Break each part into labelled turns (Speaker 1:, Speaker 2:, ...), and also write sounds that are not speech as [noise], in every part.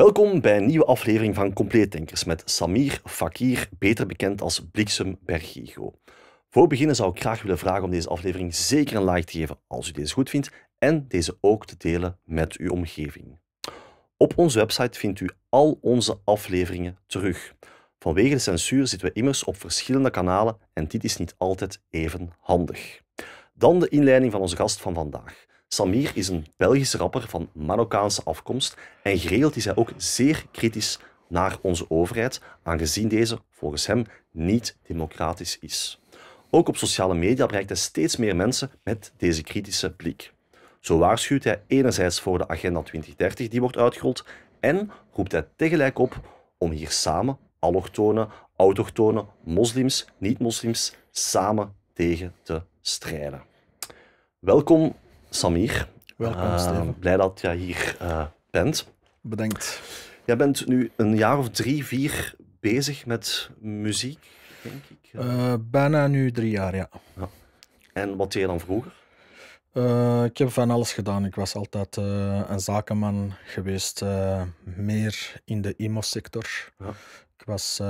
Speaker 1: Welkom bij een nieuwe aflevering van Compleet Denkers met Samir Fakir, beter bekend als Bliksem Bergigo. Voor beginnen zou ik graag willen vragen om deze aflevering zeker een like te geven als u deze goed vindt en deze ook te delen met uw omgeving. Op onze website vindt u al onze afleveringen terug. Vanwege de censuur zitten we immers op verschillende kanalen en dit is niet altijd even handig. Dan de inleiding van onze gast van vandaag. Samir is een Belgische rapper van Marokkaanse afkomst en geregeld is hij ook zeer kritisch naar onze overheid, aangezien deze volgens hem niet democratisch is. Ook op sociale media bereikt hij steeds meer mensen met deze kritische blik. Zo waarschuwt hij enerzijds voor de Agenda 2030 die wordt uitgerold en roept hij tegelijk op om hier samen allochtonen, autochtonen, moslims, niet-moslims samen tegen te strijden. Welkom Samir. Welkom, ehm, Steven. Blij dat je hier eh, bent. Bedankt. Jij bent nu een jaar of drie, vier bezig met muziek,
Speaker 2: denk ik. Eh? Eh, bijna nu drie jaar, ja. ja. En wat deed je dan vroeger? ik heb van alles gedaan. Ik was altijd een zakenman geweest, meer in de IMO-sector. Ja. Ik was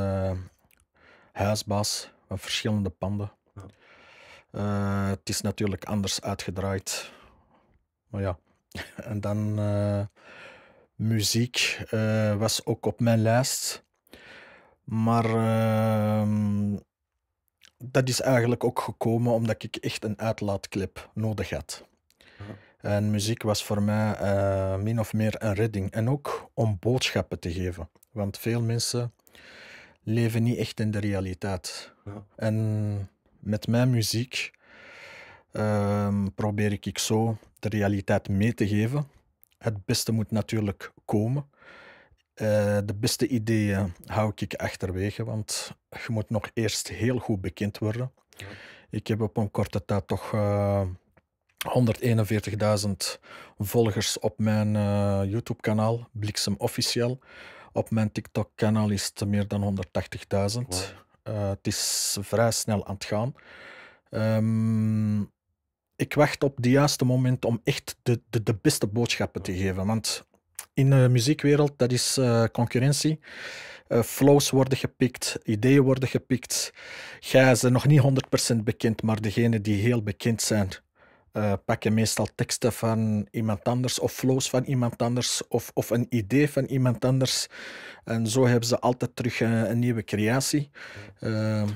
Speaker 2: huisbaas van verschillende panden. Ja. het is natuurlijk anders uitgedraaid maar ja, [laughs] en dan eh, muziek eh, was ook op mijn lijst. Maar ehm, dat is eigenlijk ook gekomen omdat ik echt een uitlaatklep nodig had. En muziek was voor mij eh, min of meer een redding. En ook om boodschappen te geven. Want veel mensen leven niet echt in de realiteit. En met mijn muziek Ehm, probeer ik zo de realiteit mee te geven. Het beste moet natuurlijk komen. Eh, de beste ideeën hou ik achterwege, want je moet nog eerst heel goed bekend worden. Ik heb op een korte tijd toch uh, eh, 141.000 volgers op mijn eh, YouTube-kanaal, Bliksem Officieel. Op mijn TikTok-kanaal is het meer dan 180.000. Wow. het is vrij snel aan het gaan. Um, ik wacht op het juiste moment om echt de, de, de beste boodschappen te geven. Want in de muziekwereld, dat is eh, concurrentie. Eh, flows worden gepikt, ideeën worden gepikt. Jij ze nog niet 100% bekend, maar degenen die heel bekend zijn, eh, pakken meestal teksten van iemand anders of flows van iemand anders of, of een idee van iemand anders. En zo hebben ze altijd terug een, nieuwe creatie.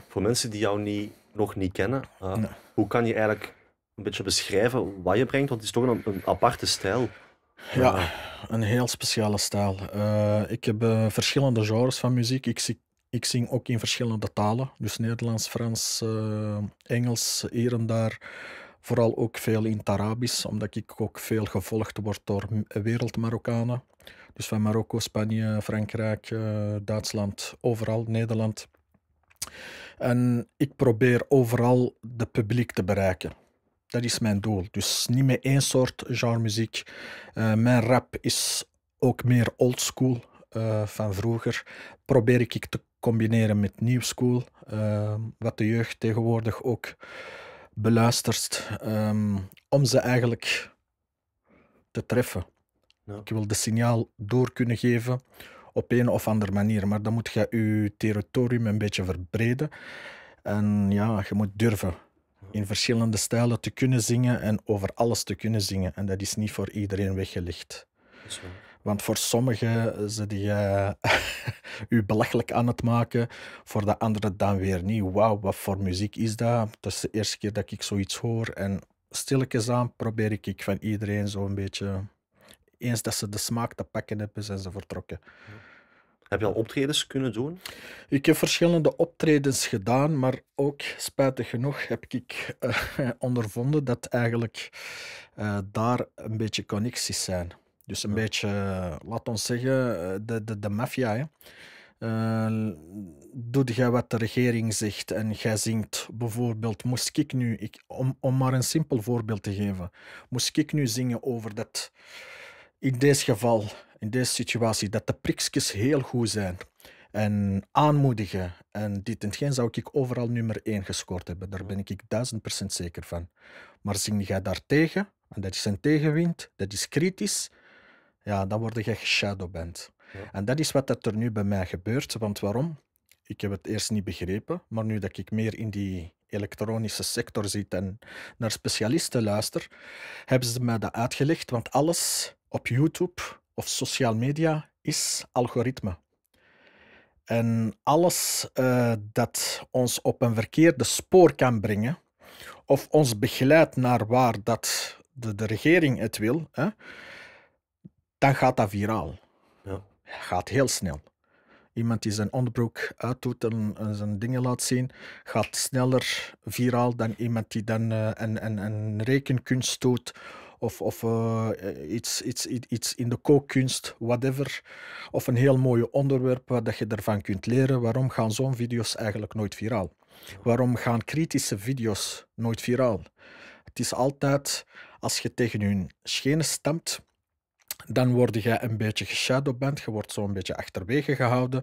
Speaker 2: Voor mensen die jou niet, nog niet kennen, hoe kan je eigenlijk een beetje
Speaker 1: beschrijven wat je brengt? Want het is toch een, aparte stijl. Ja, eh.
Speaker 2: een heel speciale stijl. Eh, ik heb eh, verschillende genres van muziek. Ik, ik zing ook in verschillende talen. Dus Nederlands, Frans, Engels, hier en daar. Vooral ook veel in het Arabisch, omdat ik ook veel gevolgd word door wereldmarokkanen. Dus van Marokko, Spanje, Frankrijk, Duitsland, overal, Nederland. En ik probeer overal de publiek te bereiken. Dat is mijn doel. Dus niet meer één soort genre muziek. Eh, mijn rap is ook meer oldschool uh, eh, van vroeger. Probeer ik te combineren met new school. Ehm, wat de jeugd tegenwoordig ook beluistert. Ehm, om ze eigenlijk te treffen. Ja. Ik wil de signaal door kunnen geven op een of andere manier. Maar dan moet je je territorium een beetje verbreden. En ja, je moet durven in verschillende stijlen te kunnen zingen en over alles te kunnen zingen. En dat is niet voor iedereen weggelegd. Want voor sommigen ze die uh, belachelijk aan het maken, voor de anderen dan weer niet. Wauw, wat voor muziek is dat? Dat is de eerste keer dat ik zoiets hoor. En stilletjes aan probeer ik van iedereen zo'n beetje, eens dat ze de smaak te pakken hebben, zijn ze vertrokken. Heb je al optredens kunnen doen? Ik heb verschillende optredens gedaan, maar ook spijtig genoeg heb ik eh, [laughs] ondervonden dat eigenlijk eh, daar een beetje connecties zijn. Dus een beetje, eh, laat ons zeggen, de, de, de maffia. Uh, doet jij wat de regering zegt en jij zingt bijvoorbeeld, moest ik nu, ik, om, om maar een simpel voorbeeld te geven, moest ik nu zingen over dat, in dit geval, in deze situatie dat de prikjes heel goed zijn en aanmoedigen en dit en geen zou ik overal nummer 1 gescoord hebben. Daar ben ik duizend procent zeker van. Maar zing jij daartegen, en dat is een tegenwind, dat is kritisch, ja, dan word je geshadowband. bent En dat is wat dat er nu bij mij gebeurt. Want waarom? Ik heb het eerst niet begrepen, maar nu dat ik meer in die elektronische sector zit en naar specialisten luister, hebben ze mij dat uitgelegd. Want alles op YouTube of social media is algoritme. En alles eh, dat ons op een verkeerde spoor kan brengen, of ons begeleidt naar waar dat de, de regering het wil, hè, dan gaat dat viraal. Ja. Gaat heel snel. Iemand die zijn onderbroek uitdoet en, zijn dingen laat zien, gaat sneller viraal dan iemand die dan eh, een rekenkunst doet of, of eh, iets, iets, iets in de kookkunst, whatever. Of een heel mooi onderwerp waar eh, dat je ervan kunt leren. Waarom gaan zo'n video's eigenlijk nooit viraal? Waarom gaan kritische video's nooit viraal? Het is altijd als je tegen hun schenen stemt dan word je een beetje geshadowband, je wordt zo'n beetje achterwege gehouden.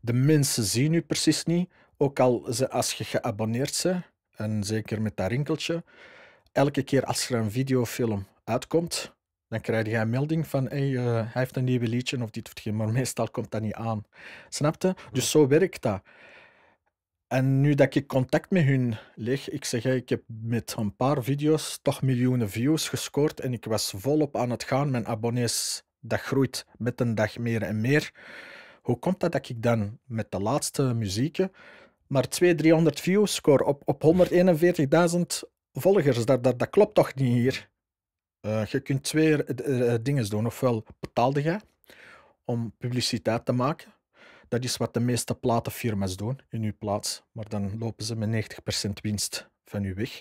Speaker 2: De mensen zien je precies niet, ook al ze, als je geabonneerd bent, en zeker met dat rinkeltje. Elke keer als er een videofilm uitkomt, dan krijg je een melding van hey, eh, hij heeft een nieuwe liedje of dit of geen, maar meestal komt dat niet aan. Snapte? Dus zo werkt dat. En nu dat ik contact met hun leg, ik zeg, hey, ik heb met een paar video's toch miljoenen views gescoord en ik was volop aan het gaan. Mijn abonnees, dat groeit met een dag meer en meer. Hoe komt dat dat ik dan met de laatste muzieken maar 200, 300 views score op, op 141.000 volgers? Dat, dat, dat klopt toch niet hier? Eh, je kunt twee eh, eh, dingen doen. Ofwel betaalde je om publiciteit te maken. Dat is wat de meeste platenfirma's doen in uw plaats. Maar dan lopen ze met 90% winst van u weg.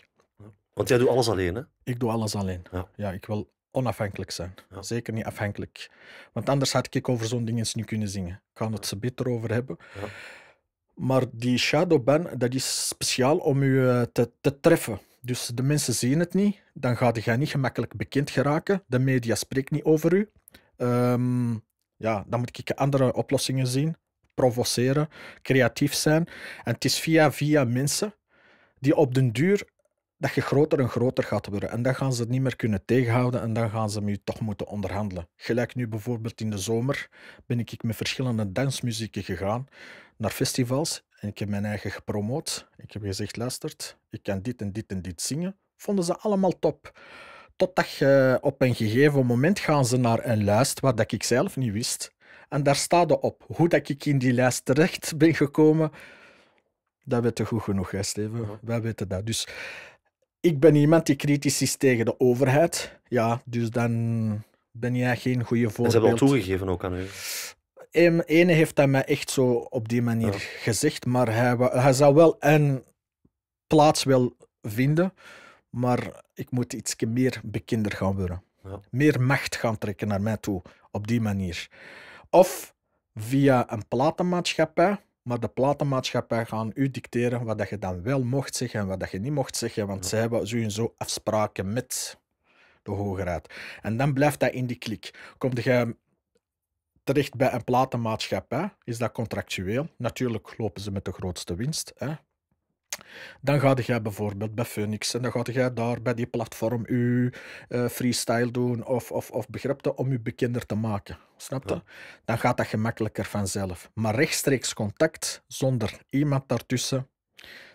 Speaker 2: Want
Speaker 1: jij doet alles alleen, hè? Ik doe
Speaker 2: alles alleen. Ja, ja ik wil onafhankelijk zijn. Zeker niet afhankelijk. Want anders had ik over zo'n ding eens niet kunnen zingen. Ik ga het ze beter over hebben. Maar die shadowban, dat is speciaal om u te, te treffen. Dus de mensen zien het niet, dan gaat jij niet gemakkelijk bekend geraken. De media spreekt niet over u. Ehm, ja, dan moet ik andere oplossingen zien. Provoceren, creatief zijn. En het is via via mensen die op den duur dat je groter en groter gaat worden. En dan gaan ze het niet meer kunnen tegenhouden en dan gaan ze met u toch moeten onderhandelen. Gelijk nu bijvoorbeeld in de zomer ben ik met verschillende dansmuzieken gegaan naar festivals ik heb mijn eigen gepromoot. Ik heb gezegd, luister, ik kan dit en dit en dit zingen. Vonden ze allemaal top. Totdat je op een gegeven moment gaan ze naar een lijst, wat dat ik zelf niet wist. En daar staat er op. Hoe dat ik in die lijst terecht ben gekomen, dat werd je goed genoeg, hè, Steven. Wij weten dat. Dus ik ben iemand die kritisch is tegen de overheid. Ja, dus dan ben jij geen goede voorbeeld. En ze hebben al
Speaker 1: toegegeven ook aan u
Speaker 2: ene heeft hij mij echt zo op die manier gezegd, maar hij, hij zou wel een plaats wil vinden, maar ik moet iets meer bekender gaan worden. Ja. Meer macht gaan trekken naar mij toe, op die manier. Of via een platenmaatschappij, maar de platenmaatschappij gaan u dicteren wat dat je dan wel mocht zeggen en wat dat je niet mocht zeggen, want zij hebben sowieso afspraken met de Hoge Raad. En dan blijft dat in die klik. Komt je terecht bij een platenmaatschappij is dat contractueel. Natuurlijk lopen ze met de grootste winst. Hè. Dan ga je bijvoorbeeld bij Phoenix en dan ga je daar bij die platform je eh, freestyle doen of, of, of om je bekender te maken. Snap je? Dan gaat dat gemakkelijker vanzelf. Maar rechtstreeks contact zonder iemand daartussen,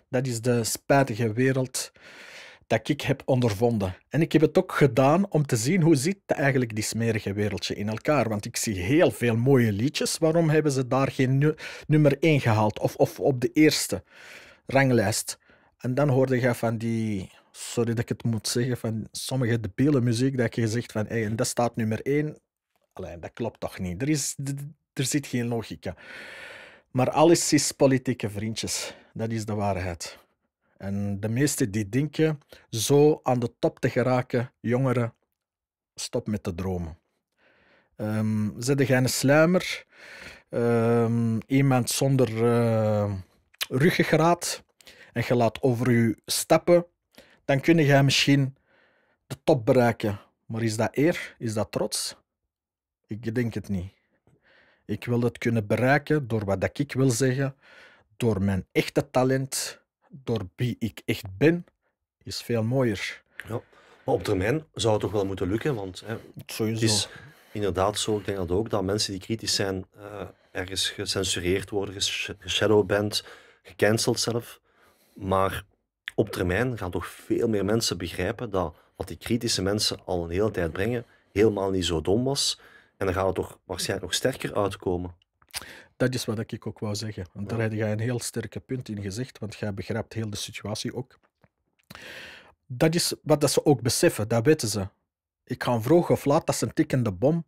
Speaker 2: dat is de spijtige wereld dat ik heb ondervonden. En ik heb het ook gedaan om te zien hoe zit eigenlijk die smerige wereldje in elkaar. Want ik zie heel veel mooie liedjes. Waarom hebben ze daar geen nummer 1 gehaald? Of, of op de eerste ranglijst. En dan hoorde je van die, sorry dat ik het moet zeggen, van sommige debiele muziek dat je zegt van, hey, en dat staat nummer 1. Alleen dat klopt toch niet. Er, is, er zit geen logica. Maar alles is politieke vriendjes. Dat is de waarheid. En de meesten die denken zo aan de top te geraken, jongeren, stop met te dromen. Ehm, zet jij een sluimer, ehm, iemand zonder uh, ruggengraat en je laat over je stappen, dan kun jij misschien de top bereiken. Maar is dat eer? Is dat trots? Ik denk het niet. Ik wil het kunnen bereiken door wat ik wil zeggen, door mijn echte talent, door wie ik echt ben, is veel mooier. Ja. Maar op
Speaker 1: termijn zou het toch wel moeten lukken, want hè, het is inderdaad zo, ik denk dat ook, dat mensen die kritisch zijn eh, ergens gecensureerd worden, geshadowband, gecanceld zelf. Maar op termijn gaan toch veel meer mensen begrijpen dat wat die kritische mensen al een hele tijd brengen, helemaal niet zo dom was. En dan gaan het toch waarschijnlijk nog sterker uitkomen.
Speaker 2: Dat is wat ik ook wou zeggen. Want daar heb je een heel sterke punt in gezegd, want jij begrijpt heel de situatie ook. Dat is wat dat ze ook beseffen, dat weten ze. Ik ga vroeg of laat, dat is een tikkende bom,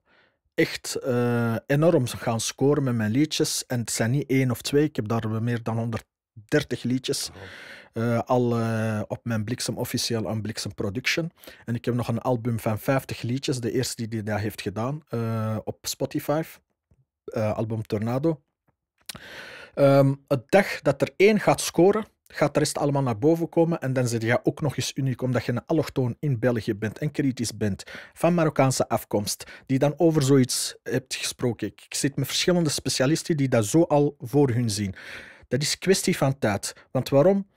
Speaker 2: echt uh, enorm gaan scoren met mijn liedjes. En het zijn niet één of twee, ik heb daar meer dan 130 liedjes. Eh, al eh, op mijn Bliksem officieel en Bliksem Production. En ik heb nog een album van 50 liedjes, de eerste die dat heeft gedaan, op Spotify. Eh, album Tornado. Um, het dag dat er één gaat scoren, gaat de rest allemaal naar boven komen. En dan zit je ook nog eens uniek, omdat je een allochtoon in België bent en kritisch bent van Marokkaanse afkomst, die dan over zoiets hebt gesproken. Ik zit met verschillende specialisten die dat zo al voor hun zien. Dat is kwestie van tijd. Want waarom?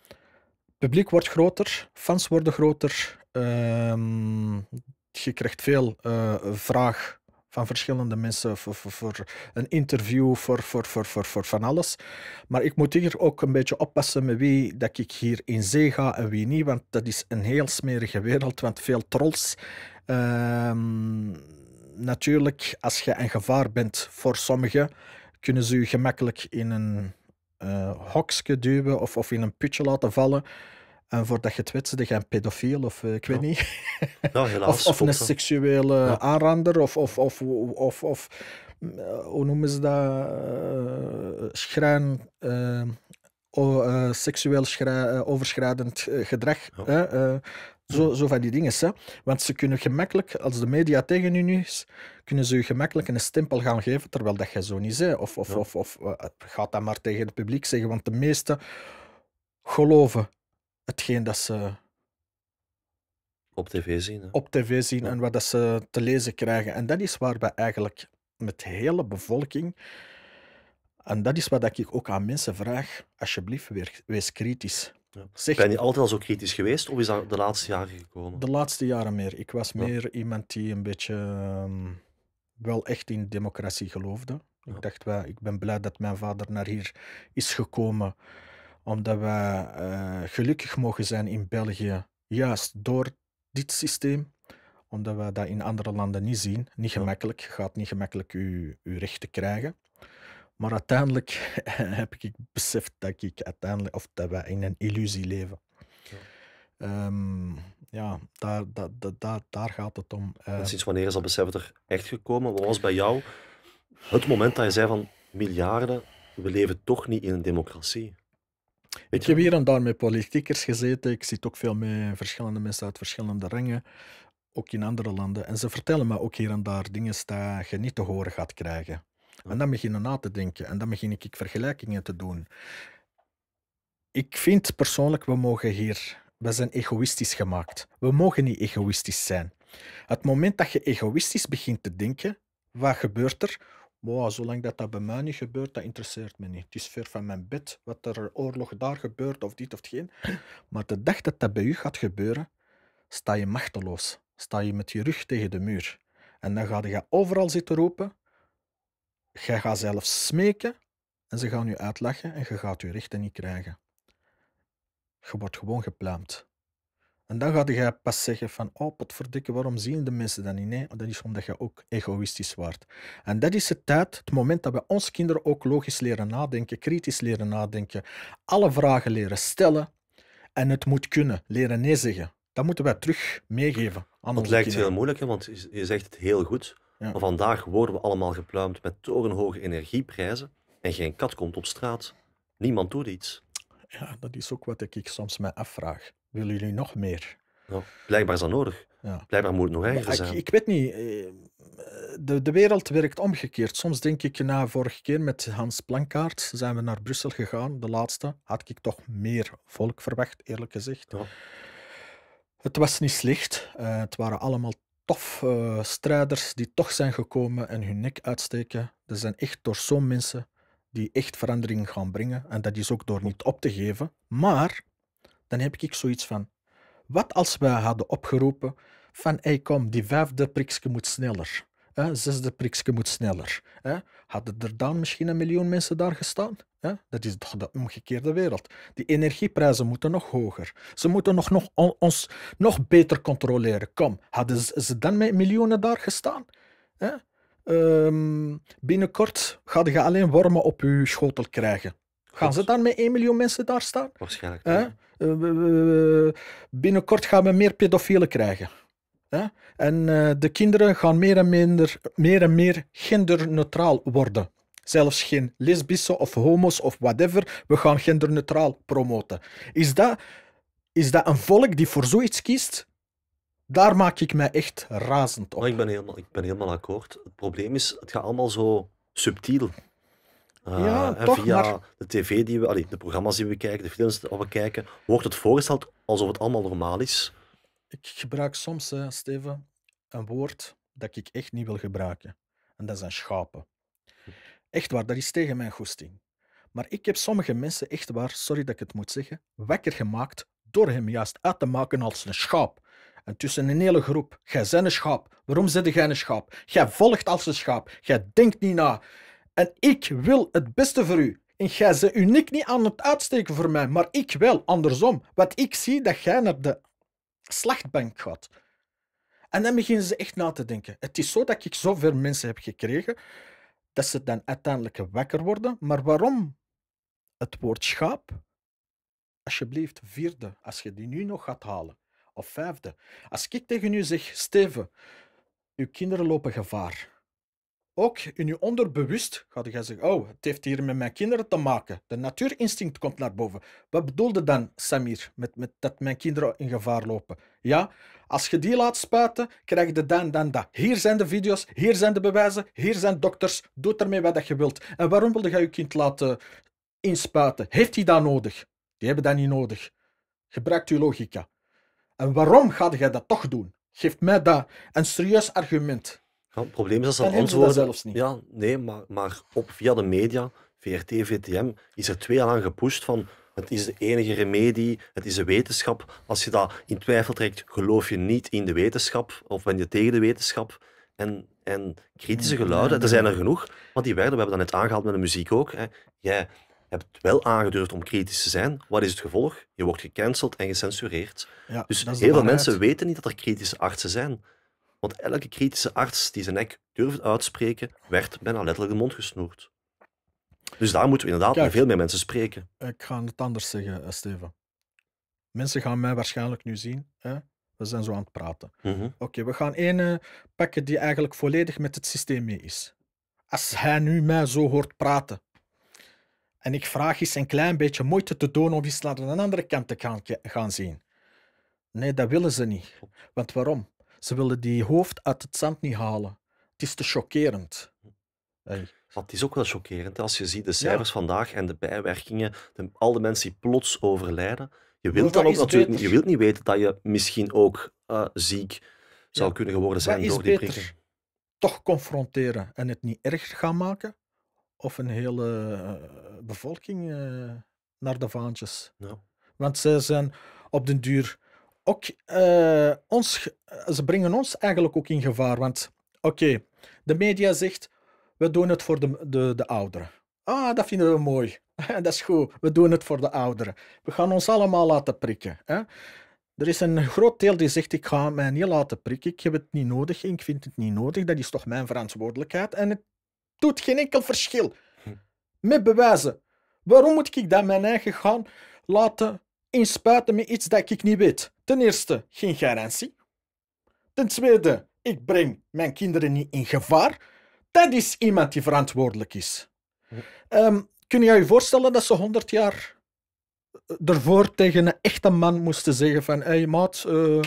Speaker 2: publiek wordt groter, fans worden groter. Ehm, je krijgt veel eh, vraag van verschillende mensen voor, voor, voor een interview, voor, voor, voor, voor, voor van alles. Maar ik moet hier ook een beetje oppassen met wie dat ik hier in zee ga en wie niet, want dat is een heel smerige wereld, want veel trolls. Ehm, natuurlijk, als je een gevaar bent voor sommigen, kunnen ze je gemakkelijk in een uh, eh, hokje duwen of, of in een putje laten vallen. En voordat je het weet, je een pedofiel of eh, ik weet niet. of, een seksuele ja. aanrander of, of, of, of, of eh, hoe noemen ze dat? Uh, schrijn, seksueel schrijn, overschrijdend gedrag. zo, zo van die dingen. Hè? Want ze kunnen gemakkelijk, als de media tegen je nu is, kunnen ze je gemakkelijk een stempel gaan geven, terwijl dat je zo niet bent. Of, of, of, of gaat dat maar tegen het publiek zeggen, want de meesten geloven hetgeen dat ze
Speaker 1: op tv zien, hè?
Speaker 2: op tv zien en wat dat ze te lezen krijgen. En dat is waar we eigenlijk met de hele bevolking. En dat is wat ik ook aan mensen vraag. Alsjeblieft, wees kritisch.
Speaker 1: Ja. ben je altijd al zo kritisch geweest of is dat de laatste jaren gekomen? De
Speaker 2: laatste jaren meer. Ik was meer iemand die een beetje ehm, wel echt in democratie geloofde. Ik dacht ik ben blij dat mijn vader naar hier is gekomen omdat we eh, gelukkig mogen zijn in België, juist door dit systeem. Omdat we dat in andere landen niet zien. Niet gemakkelijk. gaat niet gemakkelijk uw je rechten krijgen. Maar uiteindelijk [laughs] heb ik beseft dat ik uiteindelijk, of dat wij in een illusie leven. Ja, ehm, ja daar, daar, daar, daar, gaat het om. Precies eh, sinds
Speaker 1: wanneer is dat besef er echt gekomen? Wat was bij jou het moment dat je zei van miljarden, we leven toch niet in een democratie?
Speaker 2: Ik heb hier en daar met politiekers gezeten. Ik zit ook veel met verschillende mensen uit verschillende rangen, ook in andere landen. En ze vertellen me ook hier en daar dingen die je niet te horen gaat krijgen. En dan begin je na te denken en dan begin ik vergelijkingen te doen. Ik vind persoonlijk, we mogen hier, we zijn egoïstisch gemaakt. We mogen niet egoïstisch zijn. Het moment dat je egoïstisch begint te denken, wat gebeurt er? maar zolang dat, dat bij mij niet gebeurt, dat interesseert me niet. Het is ver van mijn bed wat er oorlog daar gebeurt of dit of geen. [clears throat] Maar de dag dat dat bij u gaat gebeuren, sta je machteloos. Sta je met je rug tegen de muur. En dan ga je overal zitten roepen. Jij gaat zelf smeken en ze gaan je uitlachen en je gaat je rechten niet krijgen. Je wordt gewoon gepluimd. En dan gaat je pas zeggen van, oh potverdikke, waarom zien de mensen dat niet? Nee, dat is omdat je ook egoïstisch wordt. En dat is het tijd, het moment dat we ons kinderen ook logisch leren nadenken, kritisch leren nadenken, alle vragen leren stellen en het moet kunnen, leren nee zeggen. Dat moeten wij terug meegeven aan Dat lijkt heel moeilijk,
Speaker 1: want je zegt het heel goed. Maar vandaag worden we allemaal gepluimd met torenhoge energieprijzen en geen kat komt op straat. Niemand doet iets.
Speaker 2: Ja, dat is ook wat ik soms mij afvraag willen jullie nog meer?
Speaker 1: Nou, blijkbaar is dat nodig. Ja. Blijkbaar moet het nog erger zijn. Ik, ik,
Speaker 2: weet niet. Eh, de, de wereld werkt omgekeerd. Soms denk ik, na vorige keer met Hans Plankaart zijn we naar Brussel gegaan, de laatste. Had ik toch meer volk verwacht, eerlijk gezegd. Ja. Het was niet slecht. Eh, het waren allemaal tof eh, strijders die toch zijn gekomen en hun nek uitsteken. Er zijn echt door zo'n mensen die echt verandering gaan brengen. En dat is ook door niet op te geven. Maar dan heb ik zoiets van: wat als we hadden opgeroepen van hey, kom, die vijfde prikske moet sneller, hè, zesde prikske moet sneller. Hè. Hadden er dan misschien een miljoen mensen daar gestaan? Hè? Dat is de omgekeerde wereld. Die energieprijzen moeten nog hoger. Ze moeten nog, nog, ons nog beter controleren. Kom, hadden ze dan met miljoenen daar gestaan? Hè? Ehm, binnenkort ga je alleen wormen op je schotel krijgen. Gaan ze dan met 1 miljoen mensen daar staan? Waarschijnlijk. Eh, binnenkort gaan we meer pedofielen krijgen. Hè? En eh, de kinderen gaan meer en, minder, meer en meer genderneutraal worden. Zelfs geen lesbische of homo's of whatever. We gaan genderneutraal promoten. Is dat, is dat een volk die voor zoiets kiest? Daar maak ik mij echt razend
Speaker 1: op. ik ben helemaal, ik ben helemaal akkoord. Het probleem is, het gaat allemaal zo subtiel.
Speaker 2: Ah, ja, en toch, via maar...
Speaker 1: de tv die we, allee, de programma's die we kijken, de films die we kijken, wordt het voorgesteld alsof het allemaal normaal is.
Speaker 2: Ik gebruik soms, hè, Steven, een woord dat ik echt niet wil gebruiken. En dat zijn schapen. Echt waar, dat is tegen mijn goesting. Maar ik heb sommige mensen echt waar, sorry dat ik het moet zeggen, wekker gemaakt door hem juist uit te maken als een schaap. En tussen een hele groep. Jij bent een schaap. Waarom zit jij een schaap? Jij volgt als een schaap. Jij denkt niet na. En ik wil het beste voor u. En jij ze u niet aan het uitsteken voor mij, maar ik wel, andersom. Want ik zie dat jij naar de slachtbank gaat. En dan beginnen ze echt na te denken. Het is zo dat ik zoveel mensen heb gekregen, dat ze dan uiteindelijk wakker worden. Maar waarom het woord schaap? Alsjeblieft, vierde, als je die nu nog gaat halen. Of vijfde. Als ik tegen u zeg, Steven, uw kinderen lopen gevaar ook in je onderbewust gaat je zeggen, oh, het heeft hier met mijn kinderen te maken. De natuurinstinct komt naar boven. Wat bedoelde dan, Samir, met, met dat mijn kinderen in gevaar lopen? Ja, als je die laat spuiten, krijg je dan, dan, dat. Hier zijn de video's, hier zijn de bewijzen, hier zijn dokters, doe ermee wat je wilt. En waarom wilde je je kind laten inspuiten? Heeft hij dat nodig? Die hebben dat niet nodig. Gebruik je logica. En waarom gaat jij dat toch doen? Geef mij dat een serieus argument het probleem is dat ze dat ons zelfs
Speaker 1: niet. Ja, nee, maar, maar op, via de media, VRT, VTM, is er twee jaar lang gepusht van het is de enige remedie, het is de wetenschap. Als je dat in twijfel trekt, geloof je niet in de wetenschap of ben je tegen de wetenschap. En, en kritische geluiden, er zijn er genoeg, Want die werden, we hebben dat net aangehaald met de muziek ook. Hè. Jij hebt wel aangedurfd om kritisch te zijn. Wat is het gevolg? Je wordt gecanceld en gecensureerd.
Speaker 2: Ja, dus heel veel mensen
Speaker 1: weten niet dat er kritische artsen zijn. Want elke kritische arts die zijn nek durft uitspreken, werd bijna letterlijk de mond gesnoerd. Dus daar moeten we inderdaad met veel meer mensen spreken.
Speaker 2: Ik ga het anders zeggen, eh, Steven. Mensen gaan mij waarschijnlijk nu zien. Hè? We zijn zo aan het praten. Mhm. Oké, we gaan één eh, pakken die eigenlijk volledig met het systeem mee is. Als hij nu mij zo hoort praten, en ik vraag eens een klein beetje moeite te doen om iets naar de andere kant te gaan zien. Nee, dat willen ze niet. Want waarom? Ze willen die hoofd uit het zand niet halen. Het is te chockerend. Hey. Dat
Speaker 1: is ook wel chockerend. Als je ziet de cijfers vandaag en de bijwerkingen, de, al de mensen die plots overlijden. Je nou, wilt dan ook natuurlijk je wilt niet weten dat je misschien ook eh, ziek zou kunnen geworden zijn door die beter?
Speaker 2: Toch confronteren en het niet erg gaan maken, of een hele eh, bevolking eh, naar de vaantjes. Ja. Want zij zijn op den duur ook, eh, ons, eh, ze brengen ons eigenlijk ook in gevaar. Want oké, de media zegt, we doen het voor de, de, de ouderen. Ah, dat vinden we mooi. [laughs] dat is goed, we doen het voor de ouderen. We gaan ons allemaal laten prikken. Hè? Er is een groot deel die zegt, ik ga mij niet laten prikken, ik heb het niet nodig, ik vind het niet nodig, dat is toch mijn verantwoordelijkheid. En het doet geen enkel verschil. Hm. Met bewijzen. Waarom moet ik dan mijn eigen gaan laten inspuiten met iets dat ik niet weet? Ten eerste, geen garantie. Ten tweede, ik breng mijn kinderen niet in gevaar. Dat is iemand die verantwoordelijk is. Ehm, kun je je voorstellen dat ze 100 jaar eh, ervoor tegen een echte man moesten zeggen van hé maat, uh,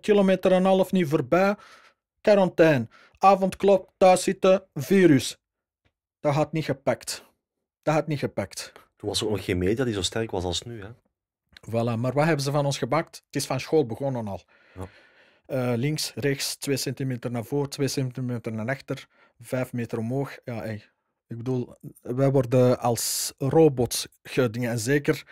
Speaker 2: kilometer en een half niet voorbij, quarantaine, avondklok, thuis zitten, virus. Dat had niet gepakt. Dat had niet gepakt.
Speaker 1: Toen was er ook nog geen media die zo sterk was als
Speaker 2: nu. Hè? Voilà, maar wat hebben ze van ons gebakt? Het is van school begonnen al. Ja. Eh, links, rechts, twee centimeter naar voren, twee centimeter naar achter, vijf meter omhoog. Ja, Ik bedoel, wij worden als robots gedingen. En zeker,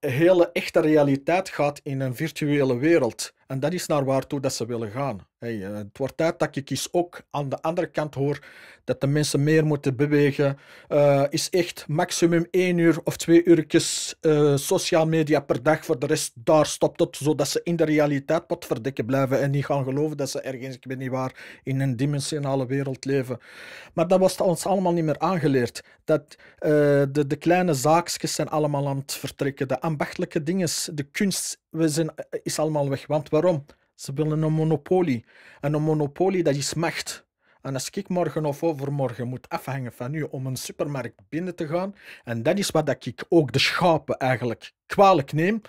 Speaker 2: hele echte realiteit gaat in een virtuele wereld. En dat is naar waartoe dat ze willen gaan. Hey, eh, het wordt tijd dat ik eens ook aan de andere kant hoor dat de mensen meer moeten bewegen. Eh, is echt maximum één uur of twee uurtjes uh, media per dag. Voor de rest daar stopt het, zodat ze in de realiteit potverdikken blijven en niet gaan geloven dat ze ergens, ik weet niet waar, in een dimensionale wereld leven. Maar dat was ons allemaal niet meer aangeleerd. Dat de, de kleine zaakjes zijn allemaal aan het vertrekken. De ambachtelijke dingen, de kunst we zijn, is allemaal weg. Want Waarom? Ze willen een monopolie. En een monopolie, dat is macht. En als ik morgen of overmorgen moet afhangen van u om een supermarkt binnen te gaan, en dat is wat ik ook de schapen eigenlijk kwalijk neem,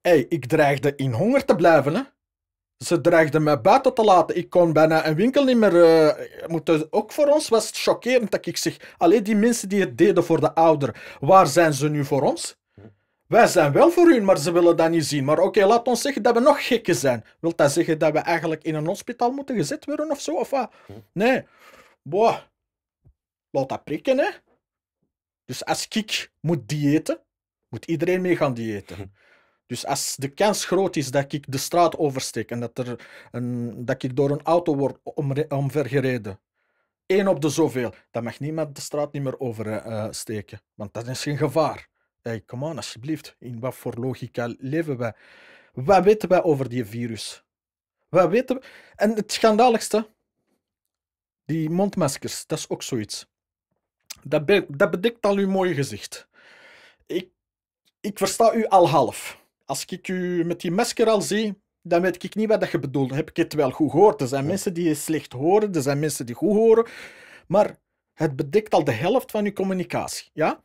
Speaker 2: hey, ik dreigde in honger te blijven. Hè? Ze dreigden mij buiten te laten. Ik kon bijna een winkel niet meer uh, Ook voor ons was het chockerend dat ik zeg: alleen die mensen die het deden voor de ouder, waar zijn ze nu voor ons? Wij zijn wel voor hun, maar ze willen dat niet zien. Maar oké, laat ons zeggen dat we nog gekken zijn. Wilt dat zeggen dat we eigenlijk in een hospitaal moeten gezet worden of zo? Of wat? Nee. Boah. Laat dat prikken, hè. Dus als ik moet diëten, moet iedereen mee gaan diëten. Dus als de kans groot is dat ik de straat oversteek en dat, er een, dat ik door een auto word omvergereden, één op de zoveel, dan mag niemand de straat niet meer oversteken, eh, eh, want dat is geen gevaar. Hey, eh, come on, alsjeblieft. In wat voor logica leven wij? Wat weten wij over die virus? Wat weten we? En het schandaligste, die mondmaskers, dat is ook zoiets. Dat, dat bedekt al uw mooie gezicht. Ik, ik versta u al half. Als ik u met die masker al zie, dan weet ik niet wat je bedoelt. Heb ik het wel goed gehoord? Er zijn mensen die slecht horen, er zijn mensen die goed horen. Maar het bedekt al de helft van uw communicatie. Ja?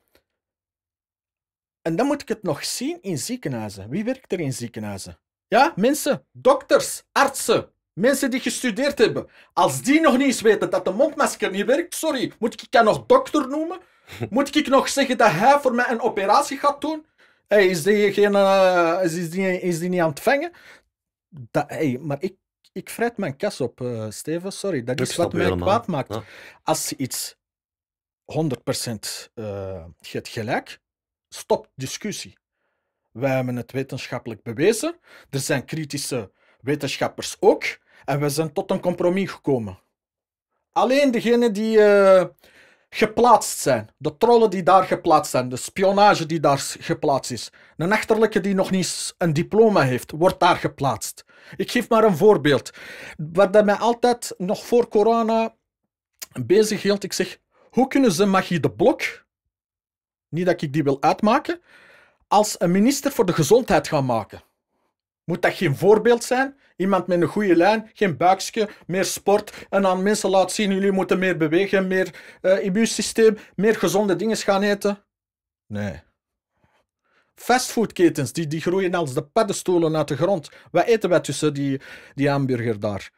Speaker 2: En dan moet ik het nog zien in ziekenhuizen. Wie werkt er in ziekenhuizen? Ja, mensen, dokters, artsen, mensen die gestudeerd hebben. Als die nog niet eens weten dat de mondmasker niet werkt, sorry, moet ik je nog dokter noemen? [laughs] Moet ik nog zeggen dat hij voor mij een operatie gaat doen? Hey, is, die geen, eh, is, die, niet aan het vangen? hey, maar ik, ik vrijt mijn kas op, eh, Steven, sorry. Dat is wat mij kwaad maakt. Als Als iets 100% uh, gaat gelijk, Stop discussie. Wij hebben het wetenschappelijk bewezen. Er zijn kritische wetenschappers ook. En we zijn tot een compromis gekomen. Alleen degenen die eh, geplaatst zijn, de trollen die daar geplaatst zijn, de spionage die daar geplaatst is, een achterlijke die nog niet een diploma heeft, wordt daar geplaatst. Ik geef maar een voorbeeld. Wat mij altijd nog voor corona bezig hield, ik zeg, hoe kunnen ze Magie de Blok niet dat ik die wil uitmaken, als een minister voor de gezondheid gaan maken. Moet dat geen voorbeeld zijn? Iemand met een goede lijn, geen buikje, meer sport en aan mensen laten zien: jullie moeten meer bewegen, meer eh, immuunsysteem, meer gezonde dingen gaan eten. Nee. Fastfoodketens, die, die groeien als de paddenstoelen uit de grond. Wat eten wij tussen die, die hamburger daar?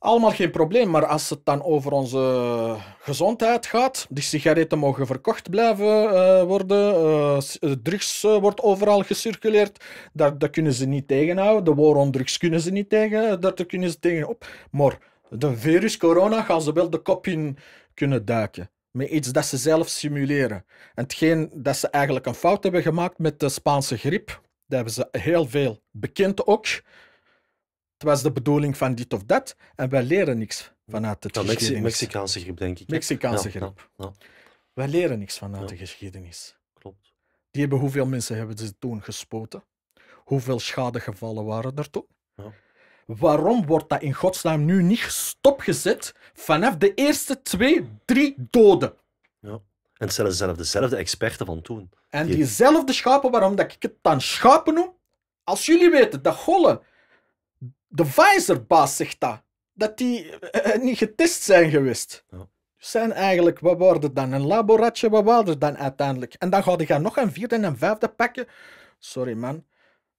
Speaker 2: Allemaal geen probleem, maar als het dan over onze gezondheid gaat, die sigaretten mogen verkocht blijven eh, worden, eh, eh, drugs uh, wordt overal gecirculeerd, daar, daar kunnen ze niet tegenhouden, de war on drugs kunnen ze niet tegen, daar kunnen ze op. Maar de virus corona gaan ze wel de kop in kunnen duiken. Met iets dat ze zelf simuleren. En hetgeen dat ze eigenlijk een fout hebben gemaakt met de Spaanse griep, daar hebben ze heel veel bekend ook het was de bedoeling van dit of dat en wij leren niks vanuit de ja, geschiedenis. Mexicaanse griep, denk ik. Mexicaanse griep. Ja, wij leren niks vanuit de geschiedenis. Klopt. Die hebben, hoeveel mensen hebben ze toen gespoten? Hoeveel schadegevallen waren er toen? Waarom wordt dat in godsnaam nu niet stopgezet vanaf de eerste twee, drie doden?
Speaker 1: Ja. En zelfs dezelfde experten van toen.
Speaker 2: En diezelfde schapen, waarom dat ik het dan schapen noem? Als jullie weten dat gollen de pfizer zegt dat. Dat die eh, eh, niet getest zijn geweest. Ja. Dus zijn eigenlijk, wat worden dan? Een laboratje, wat worden dan uiteindelijk? En dan ga hij nog een vierde en een vijfde pakken. Sorry man,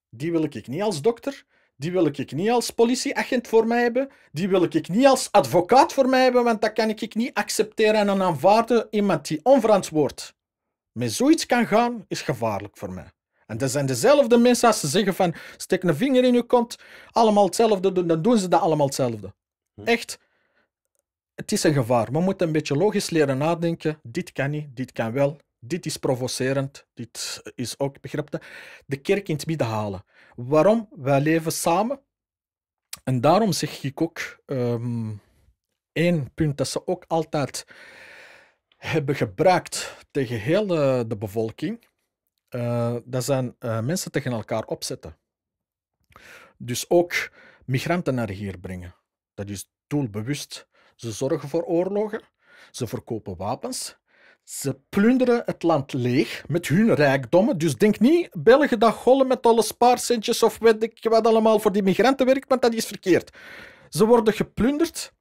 Speaker 2: die wil ik niet als dokter. Die wil ik niet als politieagent voor mij hebben. Die wil ik niet als advocaat voor mij hebben, want dat kan ik niet accepteren en aanvaarden. Iemand die onverantwoord met zoiets kan gaan, is gevaarlijk voor mij. En dat zijn dezelfde mensen als ze zeggen van steek een vinger in je kont, allemaal hetzelfde dan doen ze dat allemaal hetzelfde. Hm. Echt, het is een gevaar. We moeten een beetje logisch leren nadenken. Dit kan niet, dit kan wel. Dit is provocerend, dit is ook, begrepen. De kerk in het midden halen. Waarom? Wij leven samen. En daarom zeg ik ook um, één punt dat ze ook altijd hebben gebruikt tegen heel eh, de bevolking eh, dat zijn eh, mensen tegen elkaar opzetten. Dus ook migranten naar hier brengen. Dat is doelbewust. Ze zorgen voor oorlogen, ze verkopen wapens, ze plunderen het land leeg met hun rijkdommen. Dus denk niet België dat gollen met alle spaarcentjes of weet ik wat allemaal voor die migranten werkt, want dat is verkeerd. Ze worden geplunderd,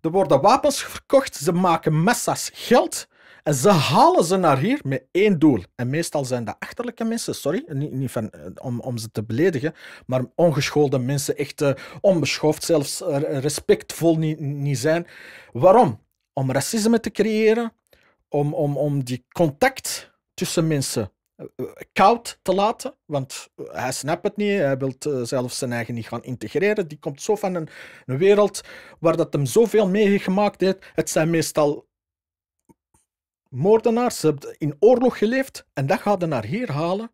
Speaker 2: er worden wapens verkocht, ze maken massa's geld en ze halen ze naar hier met één doel. En meestal zijn dat achterlijke mensen, sorry, niet, van, eh, om, om ze te beledigen, maar ongeschoolde mensen, echt uh, eh, onbeschoft, zelfs eh, respectvol niet, niet zijn. Waarom? Om racisme te creëren, om, om, om die contact tussen mensen koud te laten, want hij snapt het niet, hij wil zelfs zijn eigen niet gaan integreren. Die komt zo van een, een wereld waar dat hem zoveel meegemaakt heeft. Het zijn meestal moordenaars, ze hebben in oorlog geleefd en dat gaan ze naar hier halen.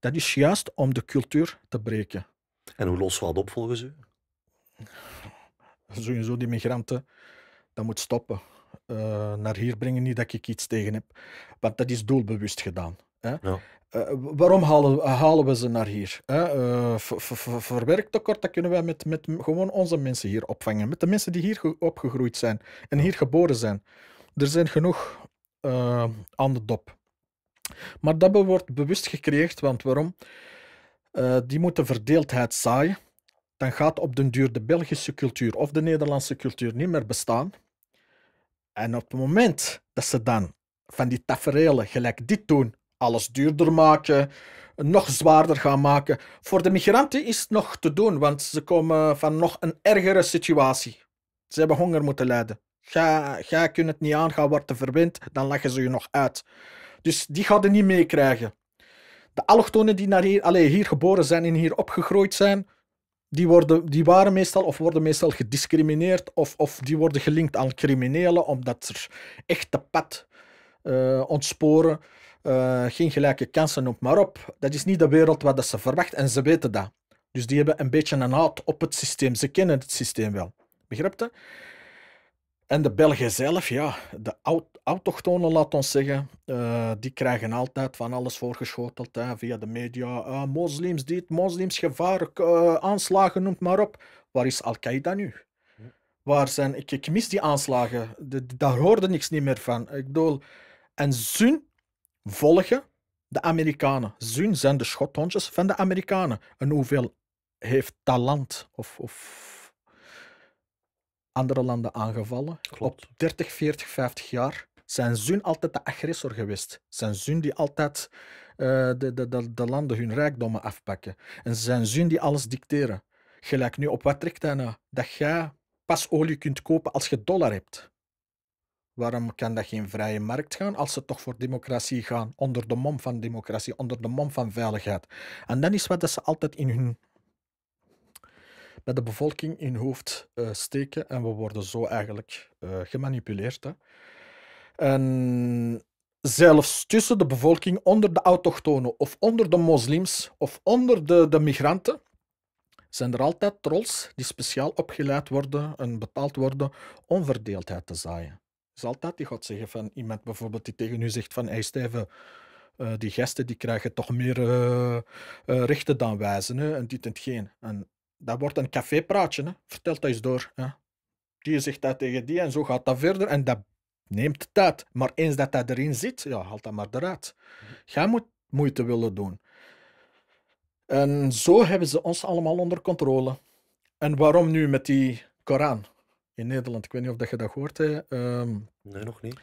Speaker 2: Dat is juist om de cultuur te breken. En hoe los we dat op volgens u? Sowieso die migranten, dat moet stoppen. Eh, naar hier brengen, niet dat ik iets tegen heb. Want dat is doelbewust gedaan. Hè? Ja. Eh, waarom halen, halen, we ze naar hier? Hè? Uh, dat kunnen wij met, met gewoon onze mensen hier opvangen. Met de mensen die hier opgegroeid zijn en hier geboren zijn. Er zijn genoeg eh, aan de dop. Maar dat wordt bewust gecreëerd, want waarom? Eh, die moeten verdeeldheid zaaien. Dan gaat op den duur de Belgische cultuur of de Nederlandse cultuur niet meer bestaan. En op het moment dat ze dan van die tafereelen gelijk dit doen, alles duurder maken, nog zwaarder gaan maken. Voor de migranten is het nog te doen, want ze komen van nog een ergere situatie. Ze hebben honger moeten lijden ga je kunt het niet aangaan wat te verbind, dan leggen ze je nog uit. Dus die gaan er niet meekrijgen. De allochtonen die naar hier, allez, hier geboren zijn en hier opgegroeid zijn, die, worden, die waren meestal of worden meestal gediscrimineerd of, of die worden gelinkt aan criminelen omdat ze echt de pad uh, eh, ontsporen, eh, geen gelijke kansen, noem maar op. Dat is niet de wereld waar dat ze verwacht en ze weten dat. Dus die hebben een beetje een haat op het systeem. Ze kennen het systeem wel. Begrijpt je? En de Belgen zelf, ja, de autochtonen, laat ons zeggen, eh, die krijgen altijd van alles voorgeschoteld hè, via de media. Eh, moslims dit, moslims gevaar, eh, aanslagen, noem maar op. Waar is Al-Qaeda nu? Waar zijn, ik, ik mis die aanslagen, de, daar hoorde niks niet meer van. Ik bedoel, en zun volgen de Amerikanen. Zun zijn de schothondjes van de Amerikanen. En hoeveel heeft talent of, of andere landen aangevallen. Op 30, 40, 50 jaar zijn ze altijd de agressor geweest. Zijn ze die altijd eh, de, de, de, landen hun rijkdommen afpakken. En zijn ze die alles dicteren. Gelijk nu, op wat trekt hij nou? Dat jij pas olie kunt kopen als je dollar hebt. Waarom kan dat geen vrije markt gaan als ze toch voor democratie gaan, onder de mom van democratie, onder de mom van veiligheid? En dan is wat ze altijd in hun met de bevolking in hoofd eh, steken en we worden zo eigenlijk eh, gemanipuleerd. Hè. En zelfs tussen de bevolking, onder de autochtonen of onder de moslims of onder de, de migranten, zijn er altijd trolls die speciaal opgeleid worden en betaald worden om verdeeldheid te zaaien. is altijd die God zeggen van iemand bijvoorbeeld die tegen u zegt van hey Steven, uh, die gasten die krijgen toch meer rechten dan wijzen hè, en dit en geen. En dat wordt een cafépraatje. Hè. Vertel dat eens door. Hè. Die zegt dat tegen die en zo gaat dat verder. En dat neemt tijd. Maar eens dat dat erin zit, ja, haal dat maar eruit. Mhm. Jij moet moeite willen doen. En zo hebben ze ons allemaal onder controle. En waarom nu met die Koran in Nederland? Ik weet niet of dat je dat hoort. Hè. Ehm, nee, nog niet.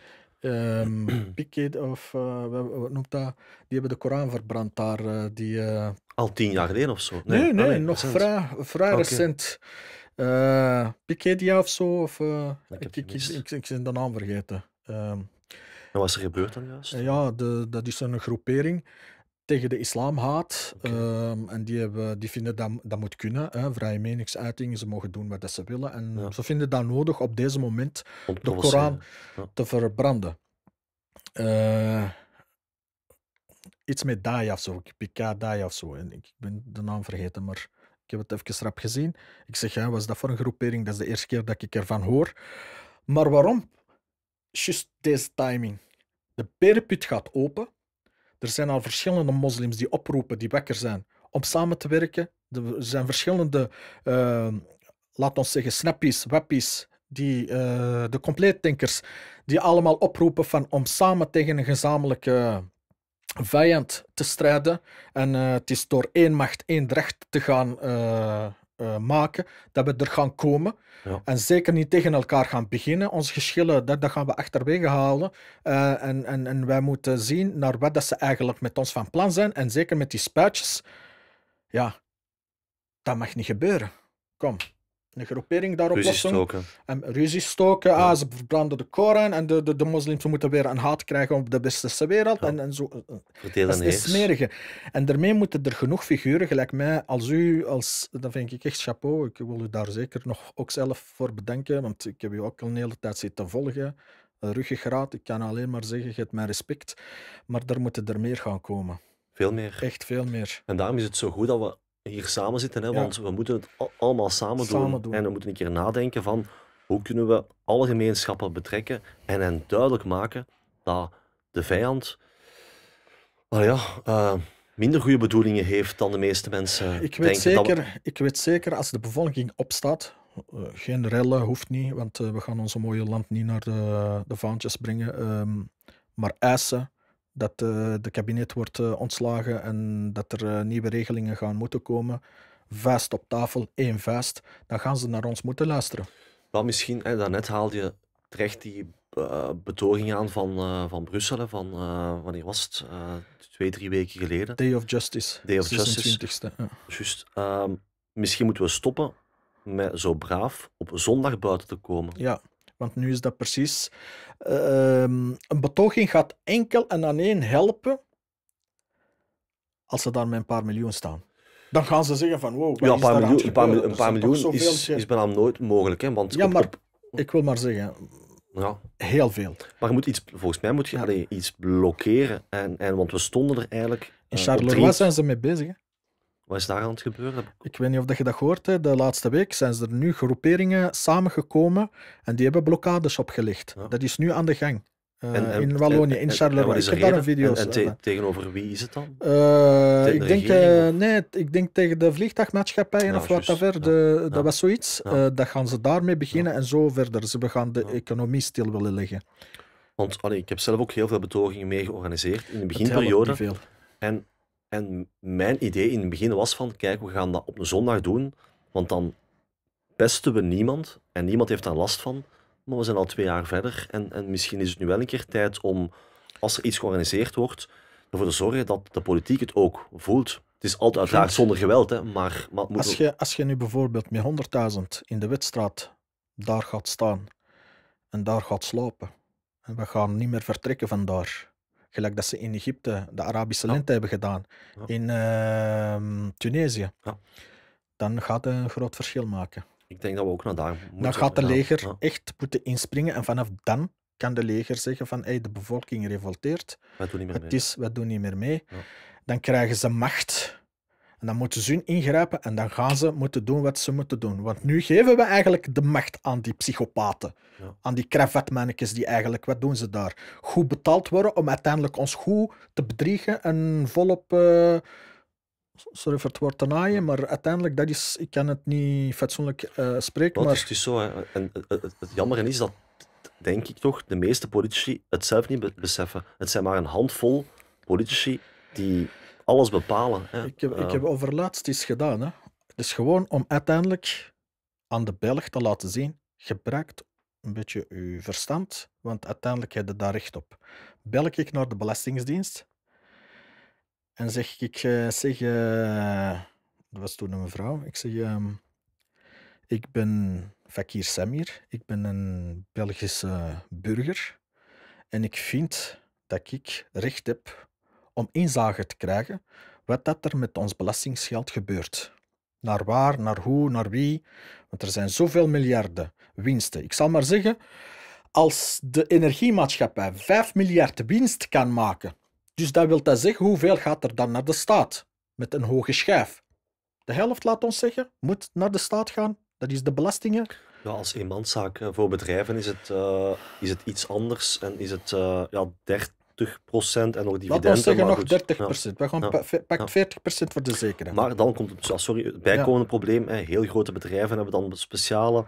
Speaker 2: Um, [clears throat] of uh, wat noemt dat? Die hebben de Koran verbrand daar. Eh, die, eh,
Speaker 1: Al tien jaar geleden of zo? Nee, ah, nee, nog vrij, vrij okay. recent.
Speaker 2: Uh, of zo. Of, ik, ik, ik, ik, de naam vergeten. Ehm,
Speaker 1: en wat is er gebeurd dan juist?
Speaker 2: ja, de, dat is een groepering tegen de islam haat. Ehm, en die, hebben, die vinden dat dat moet kunnen. Hè. Vrije meningsuiting, ze mogen doen wat ze willen. En ze vinden dat nodig op deze moment de Koran te verbranden. Eh, iets met Daya of zo, Pika Daya of zo. En ik ben de naam vergeten, maar ik heb het even rap gezien. Ik zeg, was dat voor een groepering? Dat is de eerste keer dat ik ervan hoor. Maar waarom? Just deze timing. De periput gaat open. Er zijn al verschillende moslims die oproepen, die wekker zijn, om samen te werken. Er zijn verschillende, uh, laat ons zeggen, snappies, wappies, die, eh, de compleetdenkers, die allemaal oproepen van om samen tegen een gezamenlijke vijand te strijden. En eh, het is door één macht, één recht te gaan eh, eh, maken, dat we er gaan komen. En zeker niet tegen elkaar gaan beginnen. Onze geschillen, dat, dat gaan we achterwege halen. Eh, en, en, en wij moeten zien naar wat dat ze eigenlijk met ons van plan zijn. En zeker met die spuitjes. Ja, dat mag niet gebeuren. Kom een groepering daarop lossen. En ruzie stoken. Ah, ze verbranden de Koran en de, de, de moslims moeten weer een haat krijgen op de westerse wereld. Ja. En, en zo. dat is smerige. En daarmee moeten er genoeg figuren, gelijk mij, als u, als, dat vind ik echt chapeau. Ik wil u daar zeker nog ook zelf voor bedenken, want ik heb u ook al een hele tijd zitten volgen. Ruggengraat, ik kan alleen maar zeggen, geef mijn respect. Maar daar moeten er meer gaan komen. Veel meer. Echt veel meer.
Speaker 1: En daarom is het zo goed dat we hier samen zitten, hè, want we moeten het allemaal samen, doen. En we moeten een keer nadenken van hoe kunnen we alle gemeenschappen betrekken en hen duidelijk maken dat de vijand nou ja, eh, minder goede bedoelingen heeft dan de meeste mensen ik weet Zeker,
Speaker 2: Ik weet zeker, als de bevolking opstaat, uh, geen rellen hoeft niet, want eh, we gaan onze mooie land niet naar de, de vaantjes brengen, ehm, maar eisen dat eh, de kabinet wordt eh, ontslagen en dat er eh, nieuwe regelingen gaan moeten komen, vast op tafel, één vast, dan gaan ze naar ons moeten luisteren.
Speaker 1: Wel, misschien, hè, daarnet haalde je terecht die uh, betoging aan van, van Brussel, van uh, wanneer was het? twee, drie weken geleden. Day of Justice. Day of 26, Justice. Juist. Ehm, misschien moeten we stoppen met zo braaf op zondag buiten te komen.
Speaker 2: Ja. Want nu is dat precies. Ehm, een betoging gaat enkel en alleen helpen als ze daar met een paar miljoen staan. Dan gaan ze zeggen van wow, ja, een, paar miljoen, een paar een paar miljoen is, is
Speaker 1: bijna nooit mogelijk. Hè, want ja,
Speaker 2: maar ik wil maar zeggen,
Speaker 1: ja. heel veel. Maar je moet iets, volgens mij moet je iets blokkeren. En, en, want we stonden er eigenlijk... In eh, Charleroi uh, zijn
Speaker 2: ze mee bezig.
Speaker 1: Wat is daar aan het gebeuren?
Speaker 2: Ik weet niet of je dat hoort. De laatste week zijn er nu groeperingen samengekomen en die hebben blokkades opgelegd. Dat is nu aan de gang. Eh, in Wallonië, in Charleroi. ik heb daar een video En,
Speaker 1: tegenover wie is het dan? Eh, ik, denk, eh,
Speaker 2: nee, ik denk tegen de vliegtuigmaatschappijen nou, of wat ja. verder. Dat was zoiets. dat gaan ze daarmee beginnen en zo verder. Ze gaan de economie stil willen leggen.
Speaker 1: Want allee, ik heb zelf ook heel veel betogingen mee georganiseerd in de beginperiode. En en mijn idee in het begin was van, kijk, we gaan dat op een zondag doen, want dan pesten we niemand en niemand heeft daar last van. Maar we zijn al twee jaar verder en, en misschien is het nu wel een keer tijd om, als er iets georganiseerd wordt, ervoor te zorgen dat de politiek het ook voelt. Het is altijd uiteraard zonder geweld, hè, maar... maar moet als,
Speaker 2: je, als je nu bijvoorbeeld met 100.000 in de wedstraat daar gaat staan en daar gaat slopen, en we gaan niet meer vertrekken van daar Gelijk dat ze in Egypte de Arabische lente hebben gedaan. In ehm, Tunesië. Ja. Dan gaat het een groot verschil maken.
Speaker 1: Ik denk dat we ook naar daar moeten. Dan gaat de leger
Speaker 2: echt moeten inspringen. En vanaf dan kan de leger zeggen van hey, de bevolking revolteert.
Speaker 1: Wij doen niet meer het Is,
Speaker 2: wij doen niet meer mee. Dan krijgen ze macht en dan moeten ze hun ingrijpen en dan gaan ze moeten doen wat ze moeten doen. Want nu geven we eigenlijk de macht aan die psychopaten. Aan die kravatmannetjes die eigenlijk, wat doen ze daar? Goed betaald worden om uiteindelijk ons goed te bedriegen en volop... Eh, sorry voor het woord te naaien, maar uiteindelijk, dat is, ik kan het niet fatsoenlijk uh, spreken. Dat maar... is
Speaker 1: dus zo. En het, eh, het, het jammer is dat, denk ik toch, de meeste politici het zelf niet beseffen. Het zijn maar een handvol politici die alles bepalen. Hè. Ik, heb, ik heb
Speaker 2: overlaatst iets gedaan. Hè. is gewoon om uiteindelijk aan de Belg te laten zien, gebruikt een beetje uw verstand, want uiteindelijk heb je daar recht op. Bel ik naar de Belastingsdienst en zeg ik, eh, zeg, uh, dat was toen een mevrouw, ik zeg, ehm, ik ben Fakir Samir, ik ben een Belgische burger en ik vind dat ik recht heb om inzage te krijgen wat dat er met ons belastingsgeld gebeurt. Naar waar, naar hoe, naar wie. Want er zijn zoveel miljarden winsten. Ik zal maar zeggen, als de energiemaatschappij 5 miljard winst kan maken, dus dat wil dat zeggen, hoeveel gaat er dan naar de staat? Met een hoge schijf. De helft, laat ons zeggen, moet naar de staat gaan. Dat is de belastingen.
Speaker 1: Ja, als eenmanszaak eh, voor bedrijven is het, eh, is het iets anders en is het uh, ja, 30, en nog dividenden. Dat zeggen nog 30 procent. We gaan pak 40 voor de zekerheid. Maar dan komt het, sorry, bijkomende probleem. Hè. Heel grote bedrijven hebben dan speciale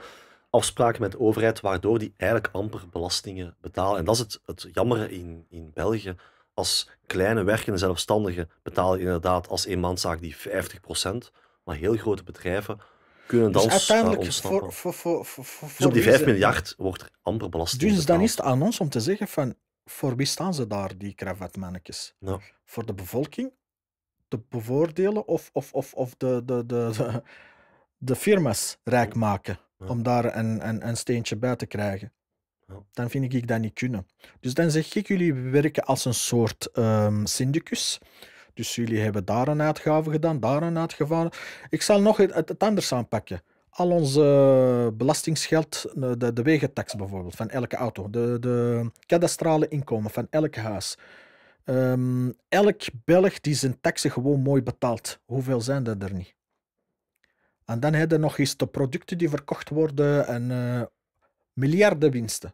Speaker 1: afspraken met de overheid, waardoor die eigenlijk amper belastingen betalen. En dat is het, het jammere in, in België. Als kleine werkende zelfstandigen betalen inderdaad als eenmanszaak die 50 procent. Maar heel grote bedrijven kunnen dus dan dus uiteindelijk voor,
Speaker 2: voor, voor, dus op die 5 miljard
Speaker 1: wordt amper belasting Dus
Speaker 2: dan is het aan ons om te zeggen van voor wie staan ze daar, die kravatmannetjes? Voor de bevolking te bevoordelen of, of, of, of de, de, de, de, de firma's rijk maken om daar een, een, een, steentje bij te krijgen? Ja. Dan vind ik dat niet kunnen. Dus dan zeg ik, jullie werken als een soort ehm, syndicus. Dus jullie hebben daar een uitgave gedaan, daar een uitgave. Ik zal nog het, het anders aanpakken al onze eh, belastingsgeld, eh, de, de wegentax bijvoorbeeld van elke auto, de, de kadastrale inkomen van elk huis. Ehm, elk Belg die zijn taxen gewoon mooi betaalt. Hoeveel zijn dat er niet? En dan hebben nog eens de producten die verkocht worden en eh, miljarden winsten.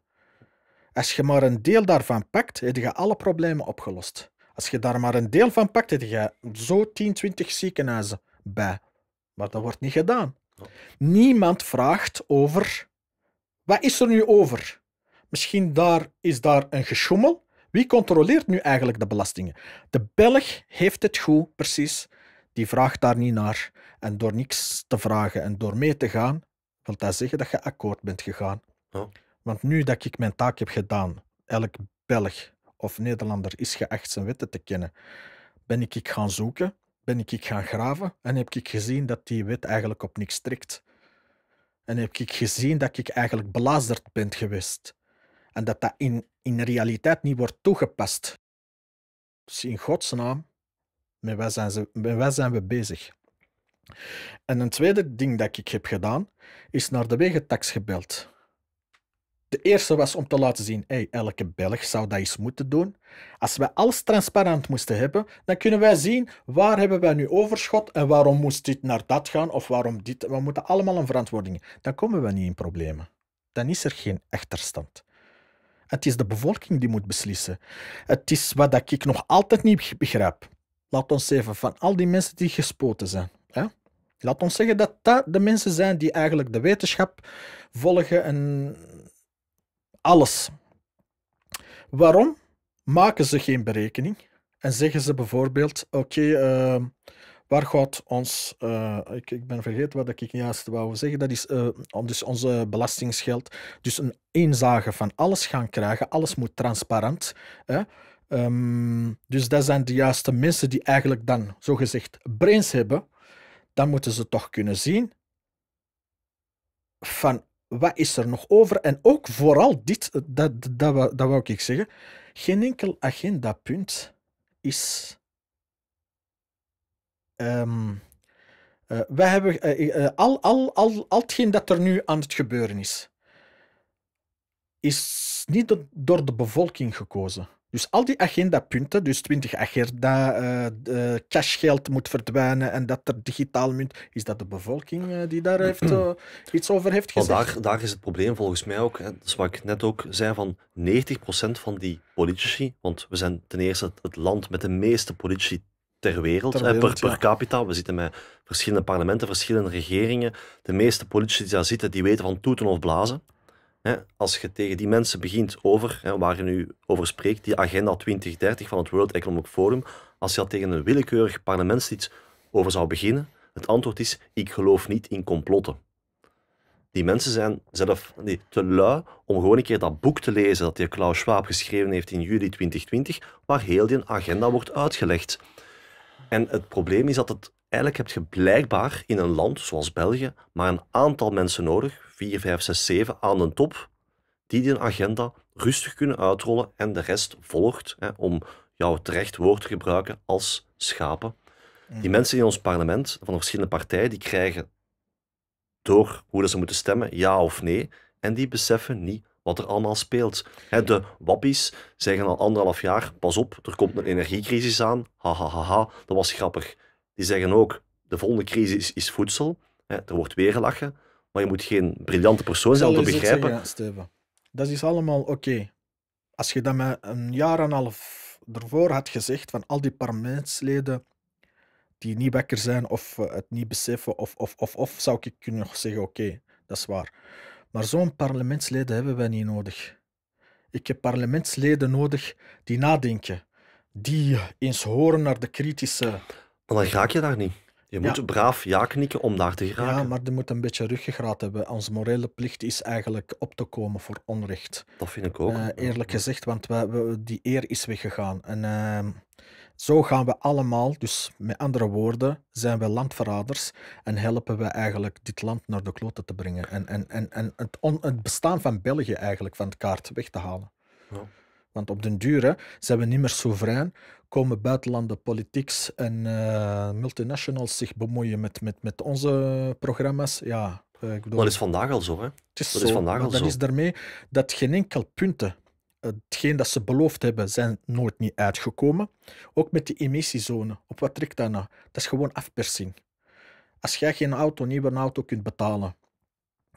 Speaker 2: Als je maar een deel daarvan pakt, heb je alle problemen opgelost. Als je daar maar een deel van pakt, heb je zo 10, 20 ziekenhuizen bij. Maar dat wordt niet gedaan. Niemand vraagt over wat is er nu over? Misschien daar is daar een geschommel. Wie controleert nu eigenlijk de belastingen? De Belg heeft het goed, precies. Die vraagt daar niet naar. En door niks te vragen en door mee te gaan, wil dat zeggen dat je akkoord bent gegaan. Oh. Want nu dat ik mijn taak heb gedaan, elk Belg of Nederlander is geacht zijn wetten te kennen, ben ik, ik gaan zoeken ben ik gaan graven en heb ik gezien dat die wet eigenlijk op niks trekt. En heb ik gezien dat ik eigenlijk belazerd ben geweest. En dat dat in, in realiteit niet wordt toegepast. Dus in godsnaam. met wat zijn, ze, met wat zijn we bezig? En een tweede ding dat ik heb gedaan, is naar de wegentax gebeld. De eerste was om te laten zien, hey, elke Belg zou dat eens moeten doen. Als we alles transparant moesten hebben, dan kunnen wij zien waar hebben wij nu overschot en waarom moest dit naar dat gaan of waarom dit. We moeten allemaal een verantwoording. Dan komen we niet in problemen. Dan is er geen achterstand. Het is de bevolking die moet beslissen. Het is wat ik nog altijd niet begrijp. Laat ons even van al die mensen die gespoten zijn. Hè? Laat ons zeggen dat dat de mensen zijn die eigenlijk de wetenschap volgen en alles. Waarom maken ze geen berekening en zeggen ze bijvoorbeeld: Oké, ehm, waar gaat ons. Eh, ik, ik, ben vergeten wat ik juist wou zeggen. Dat is uh, dus onze belastingsgeld. Dus een inzage van alles gaan krijgen. Alles moet transparant. Hè? Ehm, dus dat zijn de juiste mensen die eigenlijk dan zogezegd brains hebben. Dan moeten ze toch kunnen zien van wat is er nog over? En ook vooral dit, eh, dat, dat, dat, wou ik zeggen, geen enkel agendapunt is... Ehm, eh, wij hebben eh, al, al, al, al hetgeen dat er nu aan het gebeuren is, is niet door de bevolking gekozen. Dus al die agendapunten, dus 20 agenda, uh, cashgeld moet verdwijnen en dat er digitaal munt. Is dat de bevolking eh, die daar heeft, mm-hmm. eh, iets
Speaker 1: over heeft gezegd? daar, daar is het probleem volgens mij ook, hè, dat is wat ik net ook zei, van 90% van die politici, want we zijn ten eerste het land met de meeste politici ter wereld, per, per capita. We zitten met verschillende parlementen, verschillende regeringen. De meeste politici die daar zitten, die weten van toeten of blazen. Hè, als je tegen die mensen begint over, hè, waar je nu over spreekt, die agenda 2030 van het World Economic Forum, als je dat tegen een willekeurig parlementslid over zou beginnen, het antwoord is, ik geloof niet in complotten. Die mensen zijn zelf te lui om gewoon een keer dat boek te lezen dat die Klaus Schwab geschreven heeft in juli 2020, waar heel die agenda wordt uitgelegd. En het probleem is dat het eigenlijk heb je blijkbaar in een land zoals België maar een aantal mensen nodig, 4, 5, 6, 7 aan de top, die die agenda rustig kunnen uitrollen en de rest volgt, hè, om jouw terecht woord te gebruiken als schapen. Die mhm. mensen in ons parlement van de verschillende partijen, die krijgen door hoe dat ze moeten stemmen, ja of nee, en die beseffen niet wat er allemaal speelt. de wappies zeggen al anderhalf jaar, pas op, er komt een energiecrisis aan, ha ha ha, ha. dat was grappig. Die zeggen ook, de volgende crisis is voedsel, er wordt weer gelachen. Maar je moet geen briljante persoon zijn om te begrijpen.
Speaker 2: Dat is allemaal oké. Als je dat me een jaar en een half ervoor had gezegd van al die parlementsleden die niet wakker zijn of eh, het niet beseffen, of, of, of, of zou ik kunnen zeggen: oké, dat is waar. Maar zo'n parlementsleden hebben wij niet nodig. Ik heb parlementsleden nodig die nadenken, die eens horen naar de kritische. Maar dan raak je daar niet. Je moet braaf
Speaker 1: ja knikken om daar te geraken. Ja,
Speaker 2: maar je moet een beetje ruggegraat hebben. Onze morele plicht is eigenlijk op te komen voor onrecht. Dat vind ik ook. Eh, eerlijk gezegd, want we, die eer is weggegaan. En ehm, zo gaan we allemaal, dus met andere woorden, zijn we landverraders en helpen we eigenlijk dit land naar de kloten te brengen. En, en, en, en het, het bestaan van België eigenlijk van de kaart weg te halen. Ja. Want op den dure zijn we niet meer soeverein, komen buitenlanden, politieks en eh, multinationals zich bemoeien met, met, met onze programma's. Ja, eh, ik bedoel, dat is vandaag
Speaker 1: al zo, hè? dat is vandaag al dat is
Speaker 2: daarmee dat geen enkel punten, eh, hetgeen dat ze beloofd hebben, zijn nooit niet uitgekomen. Ook met die emissiezone. Op wat trekt dat nou? Dat is gewoon afpersing. Als jij geen auto, nieuwe auto kunt betalen,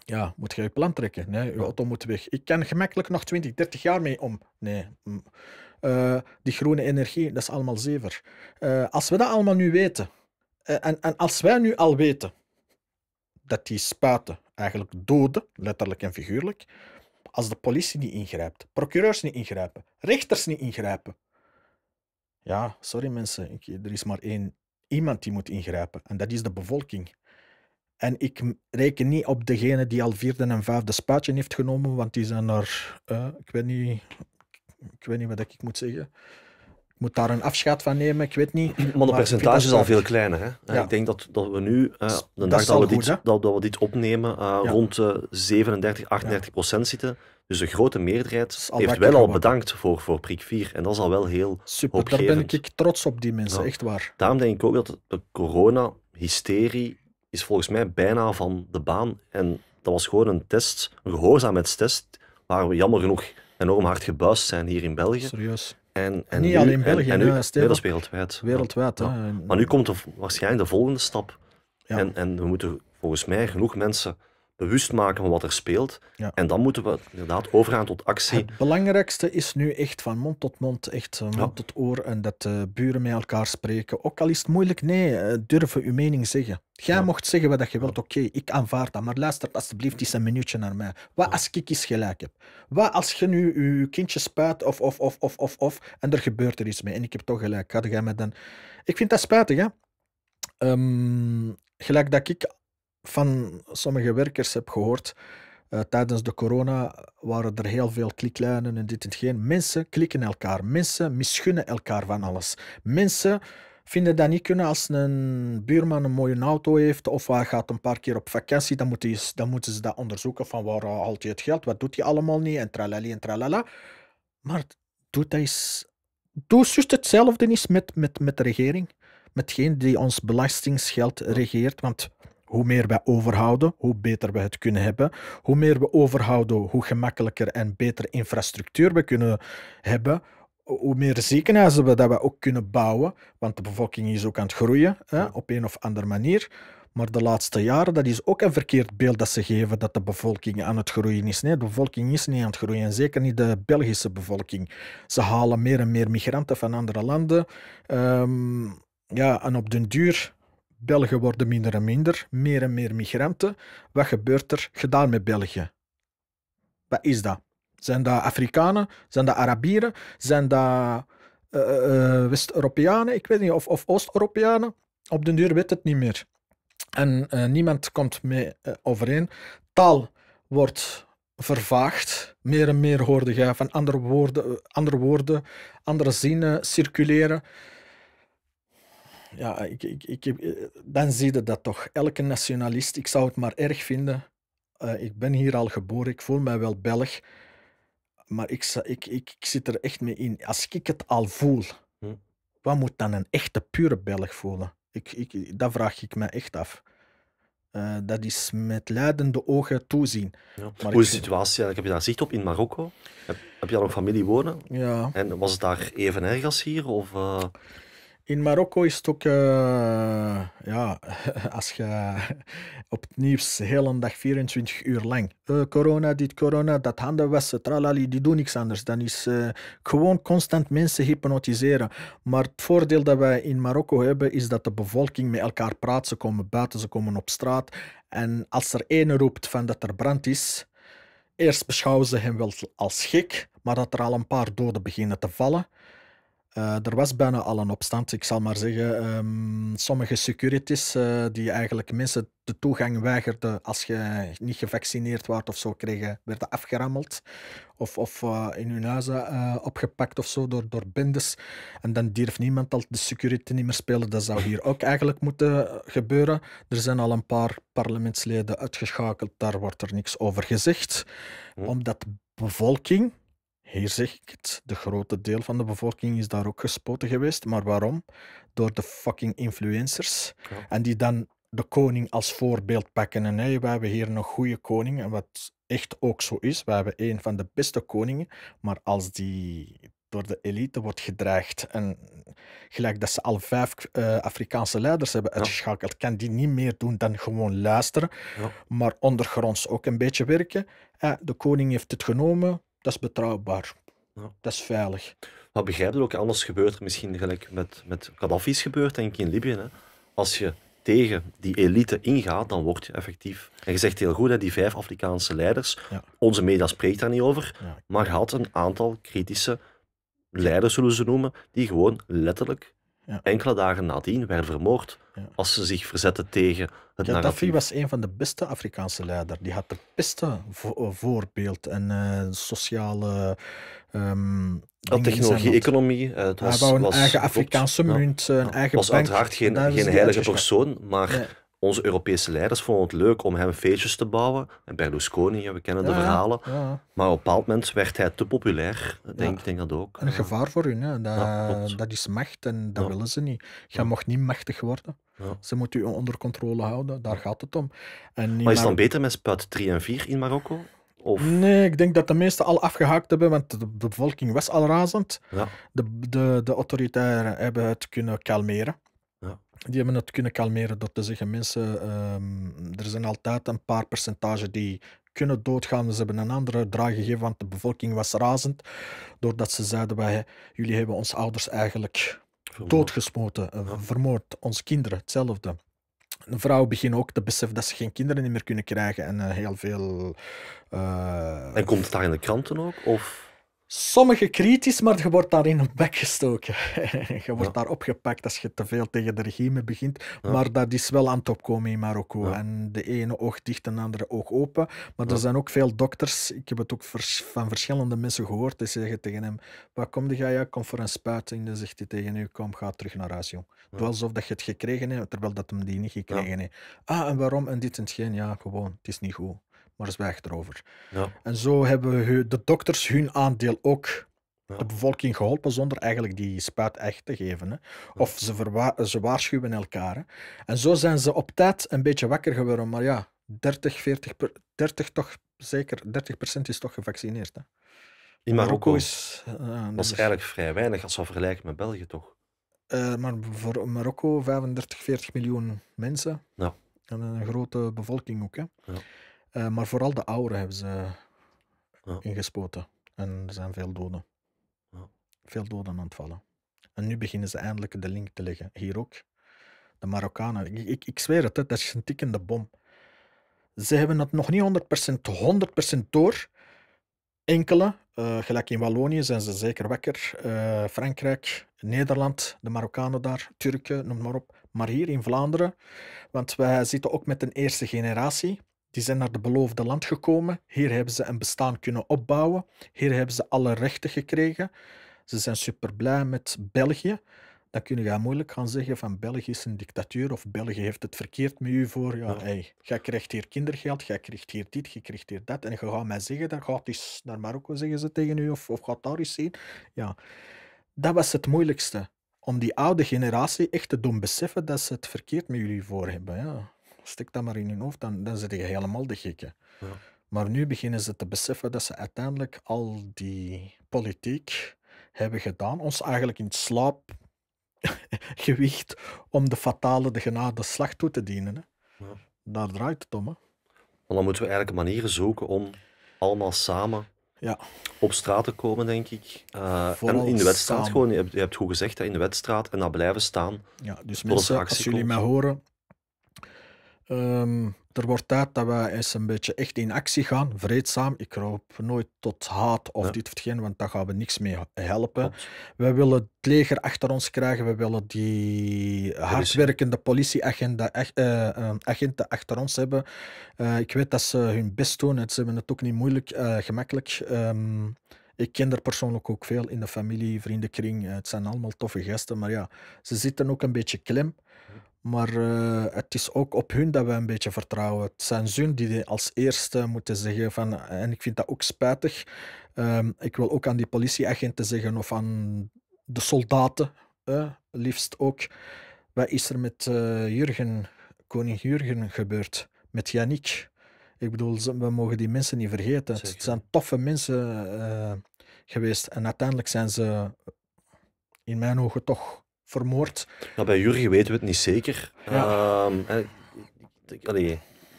Speaker 2: ja, moet je je plan trekken. je auto moet weg. Ik kan gemakkelijk nog 20, 30 jaar mee om. Nee. Mm. Eh, die groene energie, dat is allemaal zever. Eh, als we dat allemaal nu weten, eh, en, en als wij nu al weten dat die spuiten eigenlijk doden, letterlijk en figuurlijk, als de politie niet ingrijpt, procureurs niet ingrijpen, rechters niet ingrijpen. Ja, sorry mensen, ik, er is maar één iemand die moet ingrijpen en dat is de bevolking. En ik reken niet op degene die al vierde en vijfde spuitje heeft genomen, want die zijn er, eh, ik, weet niet, ik weet niet wat ik moet zeggen. Ik moet daar een afscheid van nemen, ik weet niet. Maar de percentage is al veel
Speaker 1: kleiner. Hè? Ik denk dat, dat we nu, eh, de dag dat we, dit, dat, dat, we dit opnemen, eh, rond 37, 38 procent zitten. Dus de grote meerderheid heeft wel al bedankt voor, voor prik 4. En dat is al wel heel Super, daar ben
Speaker 2: ik trots op, die mensen, echt waar.
Speaker 1: Daarom denk ik ook dat de corona-hysterie is volgens mij bijna van de baan. En dat was gewoon een test, een gehoorzaamheidstest, waar we jammer genoeg enorm hard gebuist zijn hier in België. Serieus. En, en Niet alleen België, nu, dat is wereldwijd. Wereldwijd, Maar nu komt de, waarschijnlijk de volgende stap. Ja. En, en we moeten volgens mij genoeg mensen bewust maken van wat er speelt. En dan moeten we inderdaad overgaan tot actie. Het
Speaker 2: belangrijkste is nu echt van mond tot mond, echt eh, mond ja. tot oor. En dat de eh, buren met elkaar spreken. Ook al is het moeilijk, nee, eh, durven uw mening zeggen. Jij mocht zeggen wat je wilt, oké, ik aanvaard dat. Maar luister alsjeblieft eens een minuutje naar mij. Wat als ik eens gelijk heb? Wat als je nu je kindje spuit of, of, of, of, of, of, en er gebeurt er iets mee en ik heb toch gelijk. Ga jij met dan... Ik vind dat spijtig, hè. Ehm, gelijk dat ik van sommige werkers heb gehoord, eh, tijdens de corona waren er heel veel kliklijnen en dit en geen. Mensen klikken elkaar. Mensen misgunnen elkaar van alles. Mensen vinden dat niet kunnen als een buurman een mooie auto heeft of hij gaat een paar keer op vakantie. Dan, dan moeten ze dat onderzoeken van waar haalt hij het geld, wat doet hij allemaal niet en tralali en tralala. Maar doet dat eens... juist hetzelfde eens met, met, met de regering. Met degene die ons belastingsgeld regeert. Want hoe meer we overhouden, hoe beter we het kunnen hebben. Hoe meer we overhouden, hoe gemakkelijker en beter infrastructuur we kunnen hebben. Hoe meer ziekenhuizen we dat we ook kunnen bouwen, want de bevolking is ook aan het groeien hè, op een of andere manier. Maar de laatste jaren, dat is ook een verkeerd beeld dat ze geven dat de bevolking aan het groeien is. Nee, de bevolking is niet aan het groeien, zeker niet de Belgische bevolking. Ze halen meer en meer migranten van andere landen. Ehm, ja, en op den duur Belgen worden minder en minder, meer en meer migranten. Wat gebeurt er gedaan met België? Wat is dat? Zijn dat Afrikanen? Zijn dat Arabieren? Zijn dat uh, West-Europeanen? Ik weet niet, of, of Oost-Europeanen? Op den duur weet het niet meer. En eh, niemand komt mee overeen. Taal wordt vervaagd. Meer en meer hoorde je van andere woorden, andere, woorden, andere zinnen circuleren ja, ik, ik, ik, dan zie je dat toch. Elke nationalist, ik zou het maar erg vinden. Eh, ik ben hier al geboren, ik voel mij wel Belg. Maar ik, ik, ik, ik zit er echt mee in. Als ik het al voel, hm. wat moet dan een echte pure Belg voelen? Ik, ik, dat vraag ik me echt af. Eh, dat is met leidende ogen toezien. Maar Hoe is de
Speaker 1: situatie? Heb je daar zicht op in Marokko? Heb, heb je al een familie wonen? Ja. En was het daar even erg als hier? Of, eh?
Speaker 2: In Marokko is het ook, eh, ja, [laughs] als je op het nieuws heel een dag 24 uur lang, eh, corona, dit, corona, dat handen wassen, tralali, die doen niks anders. Dan is eh, gewoon constant mensen hypnotiseren. Maar het voordeel dat wij in Marokko hebben, is dat de bevolking met elkaar praat. Ze komen buiten, ze komen op straat. En als er één roept van dat er brand is, eerst beschouwen ze hem wel als gek, maar dat er al een paar doden beginnen te vallen eh, er was bijna al een opstand. Ik zal maar zeggen, ehm, sommige securities eh, die eigenlijk mensen de toegang weigerden als je niet gevaccineerd was of zo, kregen, werden afgerammeld. Of, of eh, in hun huizen opgepakt of zo door, door bendes. En dan durft niemand al de security niet meer spelen. Dat zou hier ook eigenlijk moeten gebeuren. Er zijn al een paar parlementsleden uitgeschakeld. Daar wordt er niks over gezegd. Hm. Omdat de bevolking hier zeg ik het, de grote deel van de bevolking is daar ook gespoten geweest. Maar waarom? Door de fucking influencers. En die dan de koning als voorbeeld pakken. En hey, wij hebben hier een goede koning. En wat echt ook zo is, we hebben een van de beste koningen. Maar als die door de elite wordt gedreigd. En gelijk dat ze al vijf eh, Afrikaanse leiders hebben uitgeschakeld, kan die niet meer doen dan gewoon luisteren. Maar ondergronds ook een beetje werken. Eh, de koning heeft het genomen dat is betrouwbaar. Dat is veilig.
Speaker 1: Wat begrijp er ook, anders gebeurt er misschien gelijk met, met Gaddafi is gebeurd, denk ik, in Libië. Hè? Als je tegen die elite ingaat, dan word je effectief. En je zegt heel goed, hè, die vijf Afrikaanse leiders, onze media spreekt daar niet over, ja. maar had een aantal kritische leiders, zullen ze noemen, die gewoon letterlijk enkele dagen nadien werden vermoord
Speaker 2: als ze zich verzetten tegen het ja, narratief. Gaddafi was een van de beste Afrikaanse leiders. Die had de beste eh, voorbeeld en uh, sociale... Um, ehm, technologie-economie.
Speaker 1: Uh, eh, was, Hij wou een eigen Afrikaanse munt, een eigen was bank. was uiteraard geen, geen heilige persoon, maar onze Europese leiders vonden het leuk om hem feestjes te bouwen. En Berlusconi, ja, we kennen de verhalen. maar op een bepaald moment werd hij te populair. Ik denk, dat ook.
Speaker 2: een gevaar voor hun. Hè. Dat, dat is macht en dat willen ze niet. Je mag niet machtig worden. Ze moeten u onder controle houden. Daar gaat het om. En maar is het dan
Speaker 1: beter met spuit 3 en 4
Speaker 2: in Marokko? Of? Nee, ik denk dat de meesten al afgehaakt hebben, want de bevolking was al razend. De, de, de autoriteiten hebben het kunnen kalmeren die hebben het kunnen kalmeren door te zeggen: mensen, ehm, er zijn altijd een paar percentage die kunnen doodgaan. Ze hebben een andere draai gegeven, want de bevolking was razend. Doordat ze zeiden: wij, jullie hebben ons ouders eigenlijk doodgesmoten, eh, vermoord, onze kinderen hetzelfde. De vrouwen beginnen ook te beseffen dat ze geen kinderen meer kunnen krijgen en eh, heel veel. Eh, en komt
Speaker 1: het daar in de kranten ook? Of?
Speaker 2: Sommige kritisch, maar je wordt daarin op bek gestoken. [laughs] je wordt daar opgepakt als je te veel tegen de regime begint. Maar dat is wel aan het opkomen in Marokko. En de ene oog dicht en de andere oog open. Maar er zijn ook veel dokters, ik heb het ook van verschillende mensen gehoord, die zeggen tegen hem, waar kom ga Ja, kom voor een spuiting. Dan zegt hij tegen u, kom, ga terug naar huis, jong. alsof dat je het gekregen hebt, terwijl dat hem die niet gekregen heeft. Ah, en waarom? En dit en geen. Ja, gewoon, het is niet goed maar is het erover. Ja. En zo hebben de dokters hun aandeel ook de bevolking geholpen zonder eigenlijk die spuit echt te geven. Hè. Of ze, ze waarschuwen elkaar. En zo zijn ze op tijd een beetje wakker geworden, maar ja, 30, 40, 30 toch zeker, 30% is toch gevaccineerd. Hè. In Marokko, is, dat eh, is... Dus-
Speaker 1: eigenlijk vrij weinig als we vergelijken met België, toch?
Speaker 2: Eh, maar voor Marokko 35, 40 miljoen mensen. Ja. En een grote bevolking ook. Hè. Ja. Eh, maar vooral de ouderen hebben ze ingespoten. En er zijn veel doden. Ja. Veel doden aan het vallen. En nu beginnen ze eindelijk de link te leggen. Hier ook. De Marokkanen. Ik, ik, ik zweer het, dat is een tikkende bom. Ze hebben het nog niet 100%, 100% door. Enkele, eh, gelijk in Wallonië zijn ze zeker wekker. Eh, Frankrijk, Nederland, de Marokkanen daar, Turken, noem maar op. Maar hier in Vlaanderen, want wij zitten ook met een eerste generatie. Die zijn naar de beloofde land gekomen. Hier hebben ze een bestaan kunnen opbouwen. Hier hebben ze alle rechten gekregen. Ze zijn super blij met België. Dan kun je moeilijk gaan zeggen van België is een dictatuur of België heeft het verkeerd met u voor. Ja, ja. jij krijgt hier kindergeld, jij krijgt hier dit, jij krijgt hier dat. En je gaat mij zeggen, dan gaat eens naar Marokko zeggen ze tegen u of, of gaat daar eens zien. Ja, dat was het moeilijkste. Om die oude generatie echt te doen beseffen dat ze het verkeerd met jullie voor hebben. Ja stik dat maar in je hoofd, dan, dan zit je helemaal de gekke. Ja. Maar nu beginnen ze te beseffen dat ze uiteindelijk al die politiek hebben gedaan, ons eigenlijk in slaap gewicht om de fatale, de genade slag toe te dienen. Hè. Ja. Daar draait het om. Hè.
Speaker 1: Want dan moeten we eigenlijk manieren zoeken om allemaal samen ja. op straat te komen, denk ik. Eh, en in de wedstrijd gewoon, je hebt, goed gezegd, in de wedstrijd en daar blijven staan. Ja, dus mensen, als jullie mij
Speaker 2: horen, Ehm, er wordt tijd dat wij eens een beetje echt in actie gaan, vreedzaam. Ik roep nooit tot haat of dit of geen, want daar gaan we niks mee helpen. We willen het leger achter ons krijgen, we willen die hardwerkende politieagenten eh, ehm, achter ons hebben. Eh, ik weet dat ze hun best doen, ze hebben het ook niet moeilijk, uh, gemakkelijk. Ehm, ik ken er persoonlijk ook veel in de familie, vriendenkring. Het zijn allemaal toffe gasten, maar ja, ze zitten ook een beetje klem. Maar eh, het is ook op hun dat we een beetje vertrouwen. Het zijn ze die als eerste moeten zeggen van, en ik vind dat ook spijtig. Ehm, ik wil ook aan die politieagenten zeggen of aan de soldaten, uh, liefst ook. Wat is er met eh, Jurgen, koning Jurgen gebeurd? Met Yannick? Ik bedoel, we mogen die mensen niet vergeten. Zeker. Het zijn toffe mensen eh, geweest. En uiteindelijk zijn ze in mijn ogen toch vermoord.
Speaker 1: Nou, bij Jurgen weten we het niet zeker. Ehm, allee,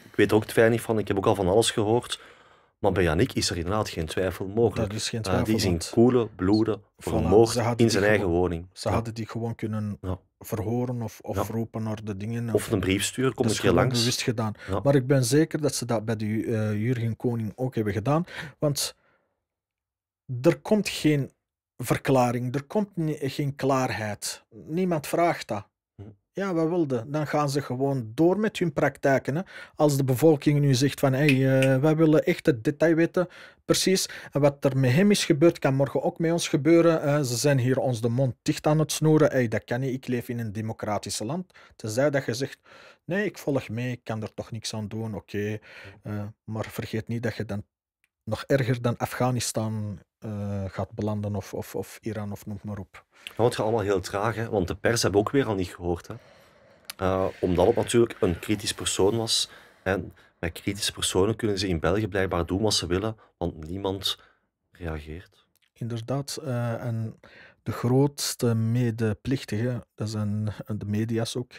Speaker 1: ik weet er ook te weinig van, ik heb ook al van alles gehoord. Maar bij Janik is er inderdaad geen twijfel mogelijk. Dat is geen eh, die is koelen, bloeden vermoord in zijn eigen woning. Ze hadden
Speaker 2: die gewoon kunnen verhoren of, of roepen naar de dingen. Of, een brief sturen, kom ik hier langs. bewust gedaan. Maar ik ben zeker dat ze dat bij de eh, Jurgen Koning ook hebben gedaan. Want er komt geen verklaring. Er komt geen klaarheid. Niemand vraagt dat. Hm. Ja, we wilden. Dan gaan ze gewoon door met hun praktijken. Hè. Als de bevolking nu zegt van, hé, hey, eh, wij willen echt het detail weten, precies. En wat er met hem is gebeurd, kan morgen ook met ons gebeuren. ze zijn hier ons de mond dicht aan het snoeren. Hé, hey, dat kan niet. Ik leef in een democratisch land. Tenzij dat je zegt, nee, ik volg mee, ik kan er toch niks aan doen, oké. Hm. Eh, maar vergeet niet dat je dan nog erger dan Afghanistan eh, gaat belanden of, of, of, Iran of noem maar op.
Speaker 1: Nou, het gaat allemaal heel traag, want de pers hebben ook weer al niet gehoord. Hè? Uh, omdat het natuurlijk een kritisch persoon was. En met kritische personen kunnen ze in België blijkbaar doen wat ze willen, want niemand reageert.
Speaker 2: Inderdaad. Eh, en de grootste medeplichtige, dat zijn de media's ook,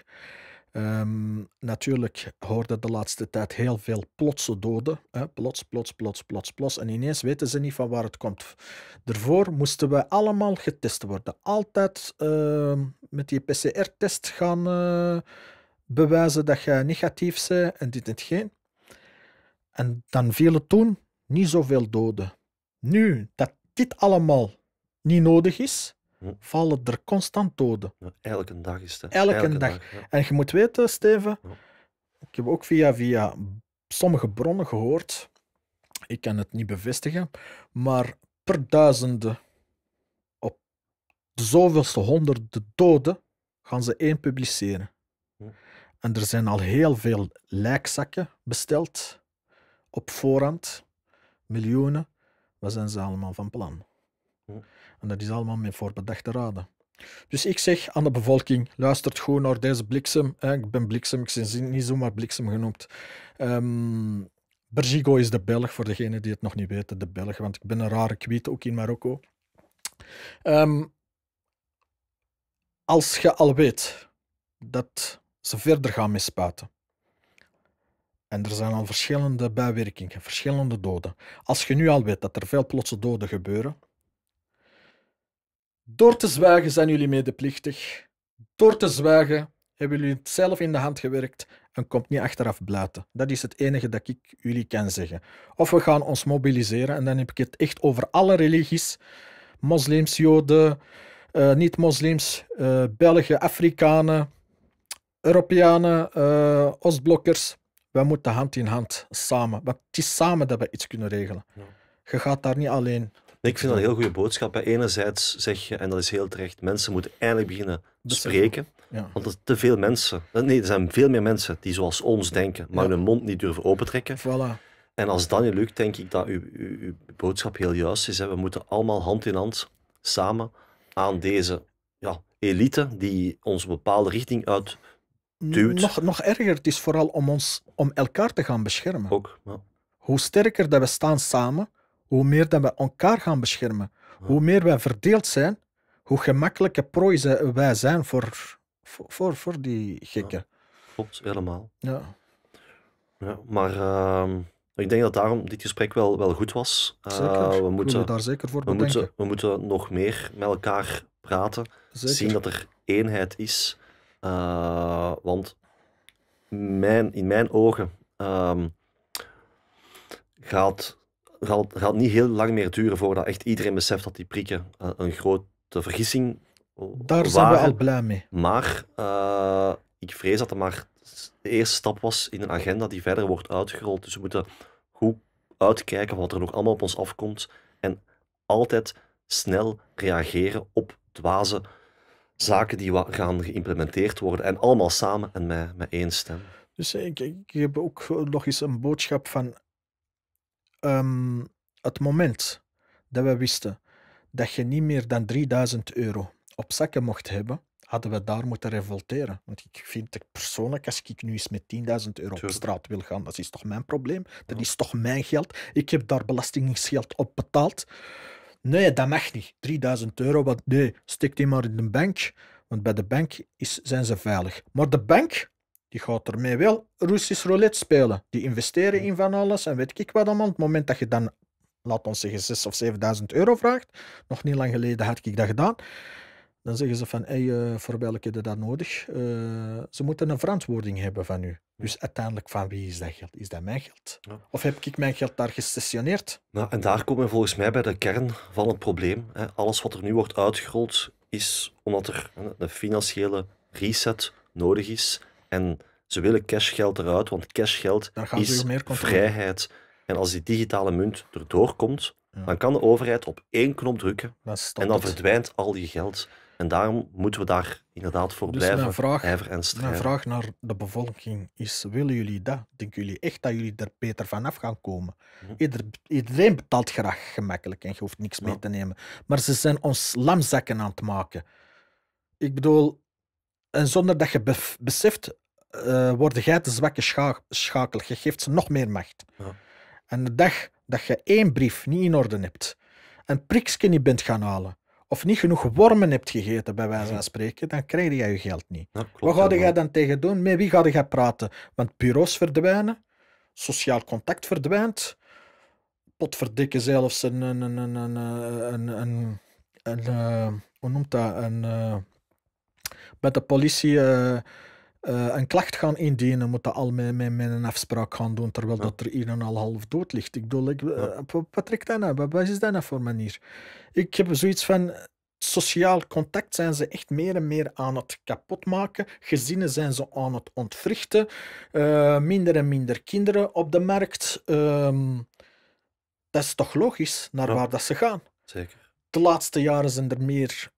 Speaker 2: Ehm, natuurlijk hoorden de laatste tijd heel veel plotse doden. Hè? Plots, plots, plots, plots, plots. En ineens weten ze niet van waar het komt. Daarvoor moesten we allemaal getest worden. Altijd ehm, met die PCR-test gaan eh, bewijzen dat je negatief bent en dit en geen. En dan vielen toen niet zoveel doden. Nu dat dit allemaal niet nodig is, Hm. vallen er constant doden. elke dag is het. Elke, dag. en je moet weten, Steven, ik heb ook via, via sommige bronnen gehoord, ik kan het niet bevestigen, maar per duizenden op de zoveelste honderden doden gaan ze één publiceren. Hm. En er zijn al heel veel lijkzakken besteld op voorhand, miljoenen. Wat zijn ze allemaal van plan? Hm. En dat is allemaal met voorbedachte raden. Dus ik zeg aan de bevolking, luistert goed naar deze bliksem. Ik ben bliksem, ik ben niet zomaar bliksem genoemd. Um, is de Belg, voor degene die het nog niet weten, de Belg, want ik ben een rare kwiet, ook in Marokko. Ehm, als je al weet dat ze verder gaan mispuiten, en er zijn al verschillende bijwerkingen, verschillende doden. Als je nu al weet dat er veel plotse doden gebeuren, door te zwijgen zijn jullie medeplichtig. Door te zwijgen hebben jullie het zelf in de hand gewerkt en komt niet achteraf buiten. Dat is het enige dat ik jullie kan zeggen. Of we gaan ons mobiliseren, en dan heb ik het echt over alle religies: moslims, joden, eh, niet-moslims, uh, Belgen, Afrikanen, Europeanen, uh, Oostblokkers. We moeten hand in hand samen. Want het is samen dat we iets kunnen regelen. Je gaat daar niet alleen ik vind dat een
Speaker 1: heel goede boodschap. Enerzijds zeg je, en dat is heel terecht, mensen moeten eindelijk beginnen Beseffen. spreken. Want er zijn te veel mensen. Eh, nee, er zijn veel meer mensen die zoals ons denken, maar hun mond niet durven opentrekken. Voilà. En als dat niet lukt, denk ik dat uw, uw, uw boodschap heel juist is. Hè. We moeten allemaal hand in hand samen aan deze ja, elite die ons een bepaalde richting uit
Speaker 2: Nog, nog erger, het is vooral om, ons, om elkaar te gaan beschermen. Ook, Hoe sterker dat we staan samen, hoe meer dat we elkaar gaan beschermen, hoe meer wij verdeeld zijn, hoe gemakkelijke prooi wij zijn voor, voor, voor, die gekken. Ja,
Speaker 1: klopt, helemaal. Ja. ja maar ehm, ik denk dat daarom dit gesprek wel, wel goed was. Uh, zeker. We moeten we daar zeker voor we Moeten, we moeten nog meer met elkaar praten, zeker. zien dat er eenheid is. Eh, want mijn, in mijn ogen ehm, gaat gaat, gaat niet heel lang meer duren voordat echt iedereen beseft dat die prikken een, grote vergissing Daar zijn we al blij mee. Maar eh, ik vrees dat het maar de eerste stap was in een agenda die verder wordt uitgerold. Dus we moeten goed uitkijken wat er nog allemaal op ons afkomt. En altijd snel reageren op dwaze zaken die gaan geïmplementeerd worden. En allemaal samen en met,
Speaker 2: met één stem. Dus ik, ik heb ook nog eens een boodschap van um, het moment dat we wisten dat je niet meer dan 3000 euro op zakken mocht hebben, hadden we daar moeten revolteren. Want ik vind het persoonlijk, als ik nu eens met 10.000 euro op straat wil gaan, dat is toch mijn probleem? Dat is toch mijn geld? Ik heb daar belastingsgeld op betaald. Nee, dat mag niet. 3000 euro, wat nee, steek die maar in de bank. Want bij de bank is, zijn ze veilig. Maar de bank die gaat ermee wel Russisch roulette spelen. Die investeren in van alles en weet ik wat allemaal. Op het moment dat je dan, laat ons zeggen, 6.000 of 7.000 euro vraagt, nog niet lang geleden had ik dat gedaan, dan zeggen ze van, hey, eh, voor welke heb je dat nodig? Uh, ze moeten een verantwoording hebben van u. Dus uiteindelijk, van wie is dat geld? Is dat mijn geld? Of heb ik mijn geld daar gestationeerd?
Speaker 1: Nou, en daar komen we volgens mij bij de kern van het probleem. Hè. Alles wat er nu wordt uitgerold, is omdat er een financiële reset nodig is en ze willen cashgeld eruit, want cashgeld is vrijheid. En als die digitale munt erdoor komt, dan kan de overheid op één knop drukken en dan verdwijnt al die geld. En daarom moeten we daar inderdaad voor dus blijven. Mijn vraag, en strijden. vraag naar
Speaker 2: de bevolking is: willen jullie dat? Denken jullie echt dat jullie er beter vanaf gaan komen? Mhm. Ieder, iedereen betaalt graag gemakkelijk en je hoeft niks mee te nemen. Maar ze zijn ons lamzakken aan het maken. Ik bedoel, en zonder dat je beseft uh, worden jij de zwakke schakel. Je geeft ze nog meer macht. En de dag dat je één brief niet in orde hebt, een priksje niet bent gaan halen, of niet genoeg wormen hebt gegeten, bij wijze van spreken, dan krijg je je geld niet. Ja, klopt, Wat ga jij dan tegen doen? Met wie ga je praten? Want bureaus verdwijnen, sociaal contact verdwijnt, potverdikken zelfs een, een, een, een, eh, hoe noemt dat, een, eh, met de politie... Eh, een klacht gaan indienen, moet dat al met, met, een afspraak gaan doen, terwijl dat er een en al half dood ligt. Ik bedoel, ik, eh, wat trekt dat nou? Wat is dat nou voor manier? Ik heb zoiets van, sociaal contact zijn ze echt meer en meer aan het kapotmaken. Gezinnen zijn ze aan het ontwrichten. Eh, minder en minder kinderen op de markt. Ehm, dat is toch logisch naar waar dat ze gaan. Zeker. De laatste jaren zijn er meer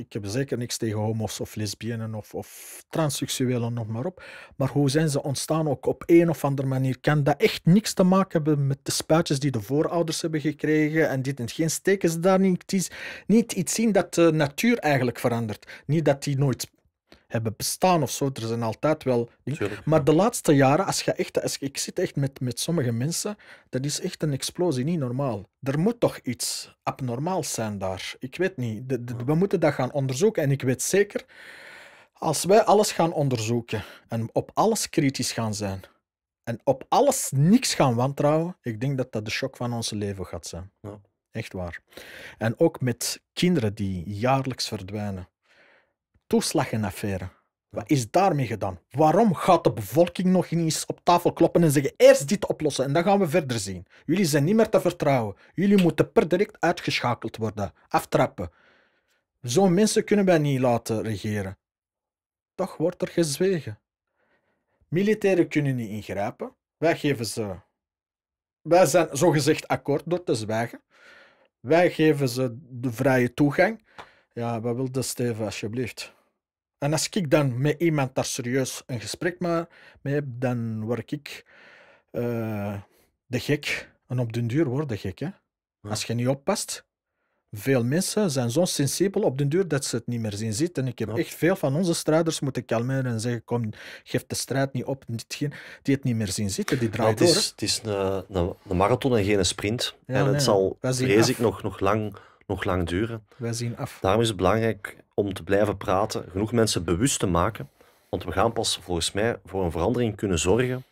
Speaker 2: ik heb zeker niks tegen homo's of lesbienen of, of transseksuelen, nog maar op. Maar hoe zijn ze ontstaan ook op een of andere manier? Kan dat echt niks te maken hebben met de spuitjes die de voorouders hebben gekregen en dit en geen steken ze daar niet, niet iets zien dat de natuur eigenlijk verandert? Niet dat die nooit hebben bestaan of zo. Er zijn altijd wel. maar de laatste jaren, als je echt, als, ik zit echt met, met sommige mensen, dat is echt een explosie, niet normaal. Er moet toch iets abnormaals zijn daar. Ik weet niet. we moeten dat gaan onderzoeken. En ik weet zeker, als wij alles gaan onderzoeken en op alles kritisch gaan zijn, en op alles niks gaan wantrouwen, ik denk dat dat de shock van ons leven gaat zijn. Ja. Echt waar. En ook met kinderen die jaarlijks verdwijnen affaire. Wat is daarmee gedaan? Waarom gaat de bevolking nog niet eens op tafel kloppen en zeggen: eerst dit oplossen en dan gaan we verder zien? Jullie zijn niet meer te vertrouwen. Jullie moeten per direct uitgeschakeld worden, aftrappen. Zo'n mensen kunnen wij niet laten regeren. Toch wordt er gezwegen. Militairen kunnen niet ingrijpen. Wij geven ze. Wij zijn zogezegd akkoord door te zwijgen. Wij geven ze de vrije toegang. Ja, wat wil dat, Steven, alsjeblieft? En als ik dan met iemand daar serieus een gesprek mee heb, dan word ik eh, de gek. En op den duur word de gek. Hè? Als je niet oppast, veel mensen zijn zo sensibel op den duur dat ze het niet meer zien zitten. En ik heb echt veel van onze strijders moeten kalmeren en zeggen: kom, geef de strijd niet op. Die het niet meer zien zitten, die draait het door. het
Speaker 1: is een, een, marathon en geen sprint. en het zal, vrees ik, nog, nog, lang, nog lang duren. Wij zien af. Daarom is het belangrijk om te blijven praten, genoeg mensen bewust te maken. Want we gaan pas volgens mij voor een verandering kunnen zorgen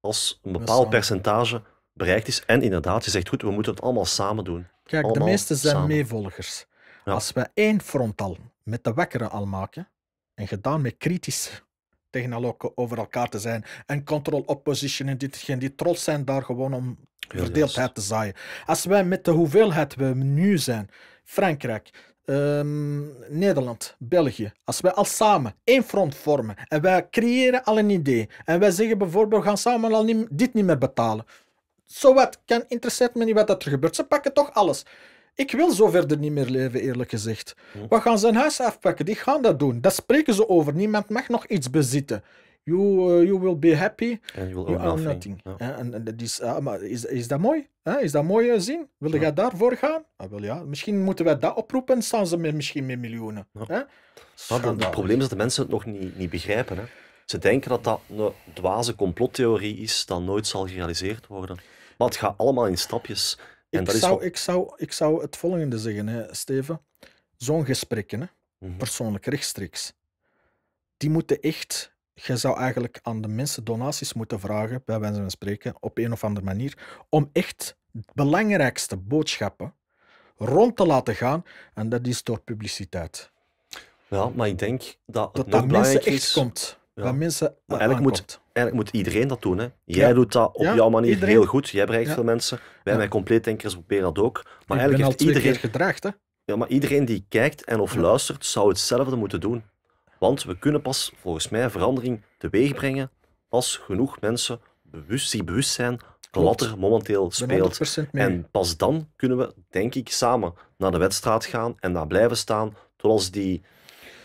Speaker 1: als een bepaald percentage bereikt is. En inderdaad, je zegt goed, we moeten het allemaal samen doen.
Speaker 2: Kijk, de meeste zijn meevolgers. Als we één frontal met de wekkeren al maken en gedaan met kritisch tegen elkaar over elkaar te zijn en control opposition en die trots zijn daar gewoon om
Speaker 1: verdeeldheid
Speaker 2: te zaaien. Als wij met de hoeveelheid we nu zijn, Frankrijk, Ehm, Nederland, België, als wij al samen één front vormen en wij creëren al een idee en wij zeggen bijvoorbeeld we gaan samen al niet, dit niet meer betalen. Zo wat, kan interesseert me niet wat dat er gebeurt. Ze pakken toch alles. Ik wil zo verder niet meer leven, eerlijk gezegd. Hm. We gaan hun huis afpakken, die gaan dat doen. Dat spreken ze over. Niemand mag nog iets bezitten. You, uh, you will be happy. And you will you nothing. Eh, en, dat is, ah, maar is, is dat mooi? Eh, is dat mooi zien? Wil je daarvoor gaan? Ah, ja. Misschien moeten wij dat oproepen en staan ze misschien met miljoenen. het eh? probleem is dat de
Speaker 1: mensen het nog niet, niet begrijpen. Hè? Ze denken dat dat een dwaze complottheorie is dat nooit zal gerealiseerd worden. Maar het gaat allemaal in stapjes. ik, zou,
Speaker 2: ik, zou, ik zou het volgende zeggen, hè, Steven. Zo'n gesprekken, hè, mhm. persoonlijk rechtstreeks, die moeten echt je zou eigenlijk aan de mensen donaties moeten vragen, bij wijze van spreken, op een of andere manier, om echt de belangrijkste boodschappen rond te laten gaan. En dat is door publiciteit.
Speaker 1: Ja, maar ik denk dat dat, dat mensen echt is...
Speaker 2: komt. Dat mensen maar
Speaker 1: eigenlijk moet, eigenlijk moet iedereen dat doen. Hè? Jij doet dat op jouw manier heel goed. Jij bereikt veel mensen. Wij mijn Compleet Denkers proberen dat ook. Maar eigenlijk heeft iedereen gedraagd. Hè? Ja, maar iedereen die kijkt en of luistert, zou hetzelfde moeten doen. Want we kunnen pas volgens mij verandering teweeg brengen als genoeg mensen bewust, zich bewust zijn Wat er momenteel speelt. En pas dan kunnen we, denk ik, samen naar de wedstrijd gaan en daar blijven staan totdat die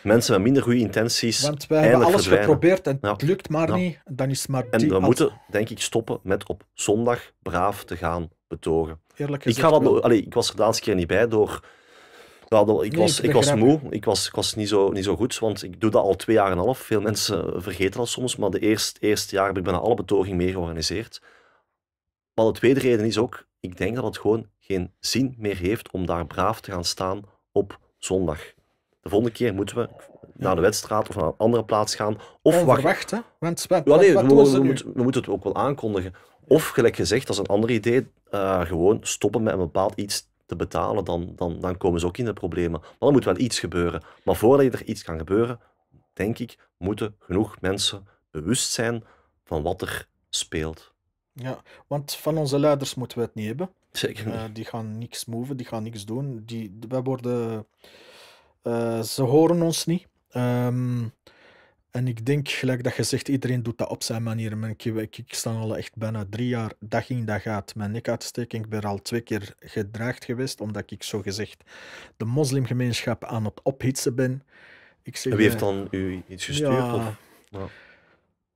Speaker 1: mensen met minder goede intenties. Want wij hebben alles geprobeerd
Speaker 2: en het lukt maar niet. Dan is maar en we moeten,
Speaker 1: denk ik, stoppen met op zondag braaf te gaan betogen. Eerlijk gezegd, ik, ga ik was er de laatste keer niet bij door dat, ik, was, ik was moe, ik was, ik was niet, zo, niet zo goed, want ik doe dat al twee jaar en een half. Veel mensen vergeten dat soms, maar de eerste, eerste jaar heb ik bijna alle betoging mee georganiseerd. Maar de tweede reden is ook, ik denk dat het gewoon geen zin meer heeft om daar braaf te gaan staan op zondag. De volgende keer moeten we naar de wedstrijd of naar een andere plaats gaan. Of hè? Want
Speaker 2: we, moeten,
Speaker 1: we, moeten het ook wel aankondigen. Of gelijk gezegd, dat is een ander idee, eh, gewoon stoppen met een bepaald iets te betalen, dan, dan, dan komen ze ook in de problemen. Maar er moet wel iets gebeuren. Maar voordat er iets kan gebeuren, denk ik, moeten genoeg mensen bewust zijn van wat er speelt.
Speaker 2: Ja, want van onze leiders moeten we het niet hebben. Zeker eh, niet. die gaan niks moven, die gaan niks doen. Die, wij worden... Eh, ze horen ons niet. Ehm, en ik denk, gelijk dat je zegt, iedereen doet dat op zijn manier. ik, sta al echt bijna drie jaar dag in dag uit mijn nek uitsteken. Ik ben al twee keer gedraagd geweest, omdat ik zo gezegd de moslimgemeenschap aan het ophitsen ben. Ik zeg, Wie eh, heeft dan u iets gestuurd? Ja,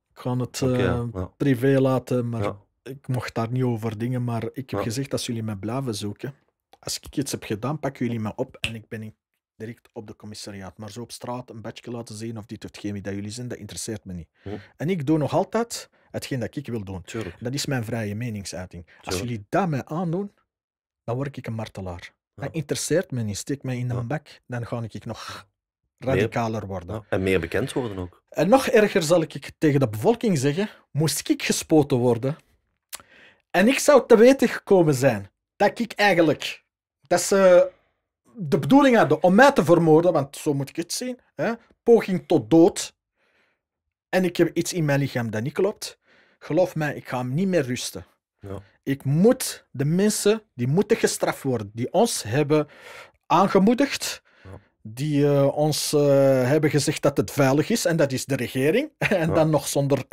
Speaker 2: Ik ga het eh, privé laten, maar ik mocht daar niet over dingen. Maar ik heb gezegd, als jullie mij blijven zoeken, als ik iets heb gedaan, pakken jullie me op en ik ben in direct op de commissariaat. Maar zo op straat een badje laten zien of dit of hetgeen dat jullie zijn, dat interesseert me niet. Hm. En ik doe nog altijd hetgeen dat ik wil doen. Dat is mijn vrije meningsuiting. Als jullie dat mij aandoen, dan word ik een martelaar. Dat interesseert me niet. Steek mij in mijn ja. bek, dan ga ik nog radicaler worden.
Speaker 1: En meer bekend worden ook.
Speaker 2: En nog erger zal ik tegen de bevolking zeggen, moest ik gespoten worden en ik zou te weten gekomen zijn dat ik eigenlijk... Dat ze de bedoeling hadden om mij te vermoorden, want zo moet ik het zien, hè, poging tot dood, en ik heb iets in mijn lichaam dat niet klopt, geloof mij, ik ga hem niet meer rusten. Ja. Ik moet de mensen die moeten gestraft worden, die ons hebben aangemoedigd, die eh, ons eh, hebben gezegd dat het veilig is. En dat is de regering. [laughs] en dan nog zonder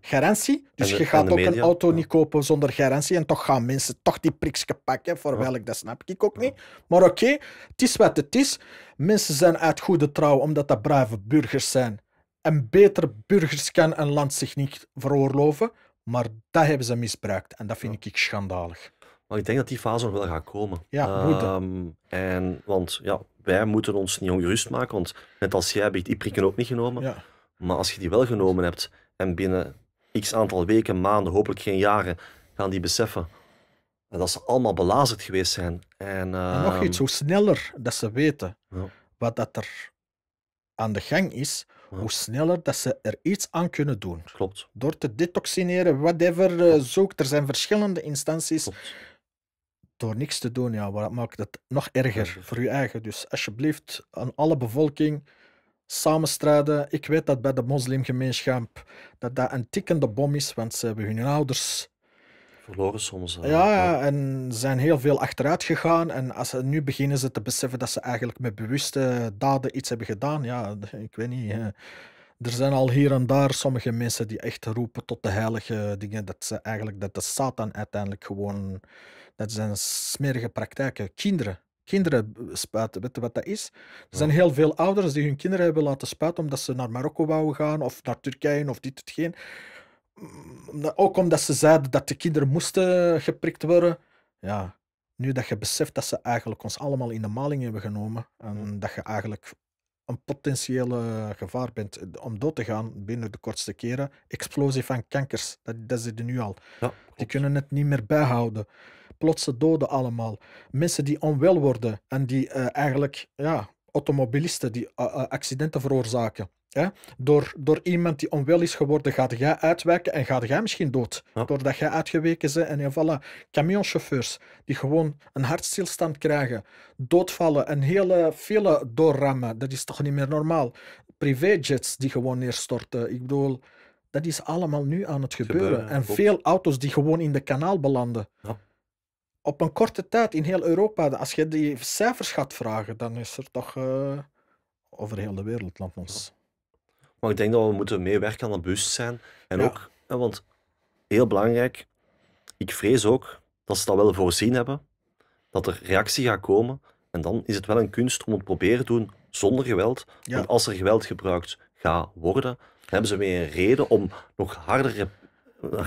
Speaker 2: garantie. Dus je gaat ook een auto niet kopen zonder garantie. En toch gaan mensen toch die priksje pakken. Voor welk, dat snap ik ook niet. Maar oké, het is wat het is. Mensen zijn uit goede trouw omdat dat brave burgers zijn. En betere burgers kan een land zich niet veroorloven. Maar dat hebben ze misbruikt. En dat vind ik schandalig.
Speaker 1: Maar ik denk dat die fase nog wel gaat komen. Ja, um, en, want ja, wij moeten ons niet ongerust maken, want net als jij heb ik die prikken ook niet genomen. Ja. Maar als je die wel genomen hebt en binnen x aantal weken, maanden, hopelijk geen jaren, gaan die beseffen dat ze allemaal belazerd geweest zijn. En, nog ehm, iets, hoe
Speaker 2: sneller dat ze weten wat dat er aan de gang is, hoe sneller dat ze er iets aan kunnen doen. Klopt. Door te detoxineren, whatever, eh, zoek. Er zijn verschillende instanties Klopt door niks te doen, ja, wat maakt het nog erger voor je eigen. Dus alsjeblieft, aan alle bevolking, samen Ik weet dat bij de moslimgemeenschap dat dat een tikkende bom is, want ze hebben hun ouders
Speaker 1: verloren soms. Ja, ja,
Speaker 2: en zijn heel veel achteruit gegaan. En als ze, nu beginnen ze te beseffen dat ze eigenlijk met bewuste daden iets hebben gedaan. Ja, ik weet niet. Er zijn al hier en daar sommige mensen die echt roepen tot de heilige dingen. Dat ze eigenlijk dat de Satan uiteindelijk gewoon dat zijn smerige praktijken. Kinderen. Kinderen eh, spuiten, weet je wat dat is? Er zijn heel veel ouders die hun kinderen hebben laten spuiten omdat ze naar Marokko wouden gaan of naar Turkije of dit, hetgeen. Mm, nou, ook omdat ze zeiden dat de kinderen moesten geprikt worden. Ja, nu dat je beseft dat ze eigenlijk ons allemaal in de maling hebben genomen en dat je eigenlijk een potentiële gevaar bent om dood te gaan binnen de kortste keren. Explosie van kankers, dat, dat zit nu al. Ja, Die kunnen het niet meer bijhouden plotse doden allemaal. Mensen die onwel worden en die eh, eigenlijk, ja, automobilisten die eh, eh, accidenten veroorzaken. Hè? Door, door iemand die onwel is geworden, gaat jij uitwijken en gaat jij misschien dood. Doordat jij uitgeweken bent. En voilà, camionchauffeurs die gewoon een hartstilstand krijgen, doodvallen en hele file doorrammen. Dat is toch niet meer normaal? Privéjets die gewoon neerstorten. Ik bedoel, dat is allemaal nu aan het gebeuren. en veel auto's die gewoon in de kanaal belanden. Ja op een korte tijd in heel Europa, als je die cijfers gaat vragen, dan is er toch eh, over heel de wereld land ons.
Speaker 1: Maar ik denk dat we moeten meewerken aan het bewustzijn. En ook, want heel belangrijk, ik vrees ook dat ze dat wel voorzien hebben, dat er reactie gaat komen. En dan is het wel een kunst om het proberen te doen zonder geweld. Want als er geweld gebruikt gaat worden, hebben ze weer een reden om nog harder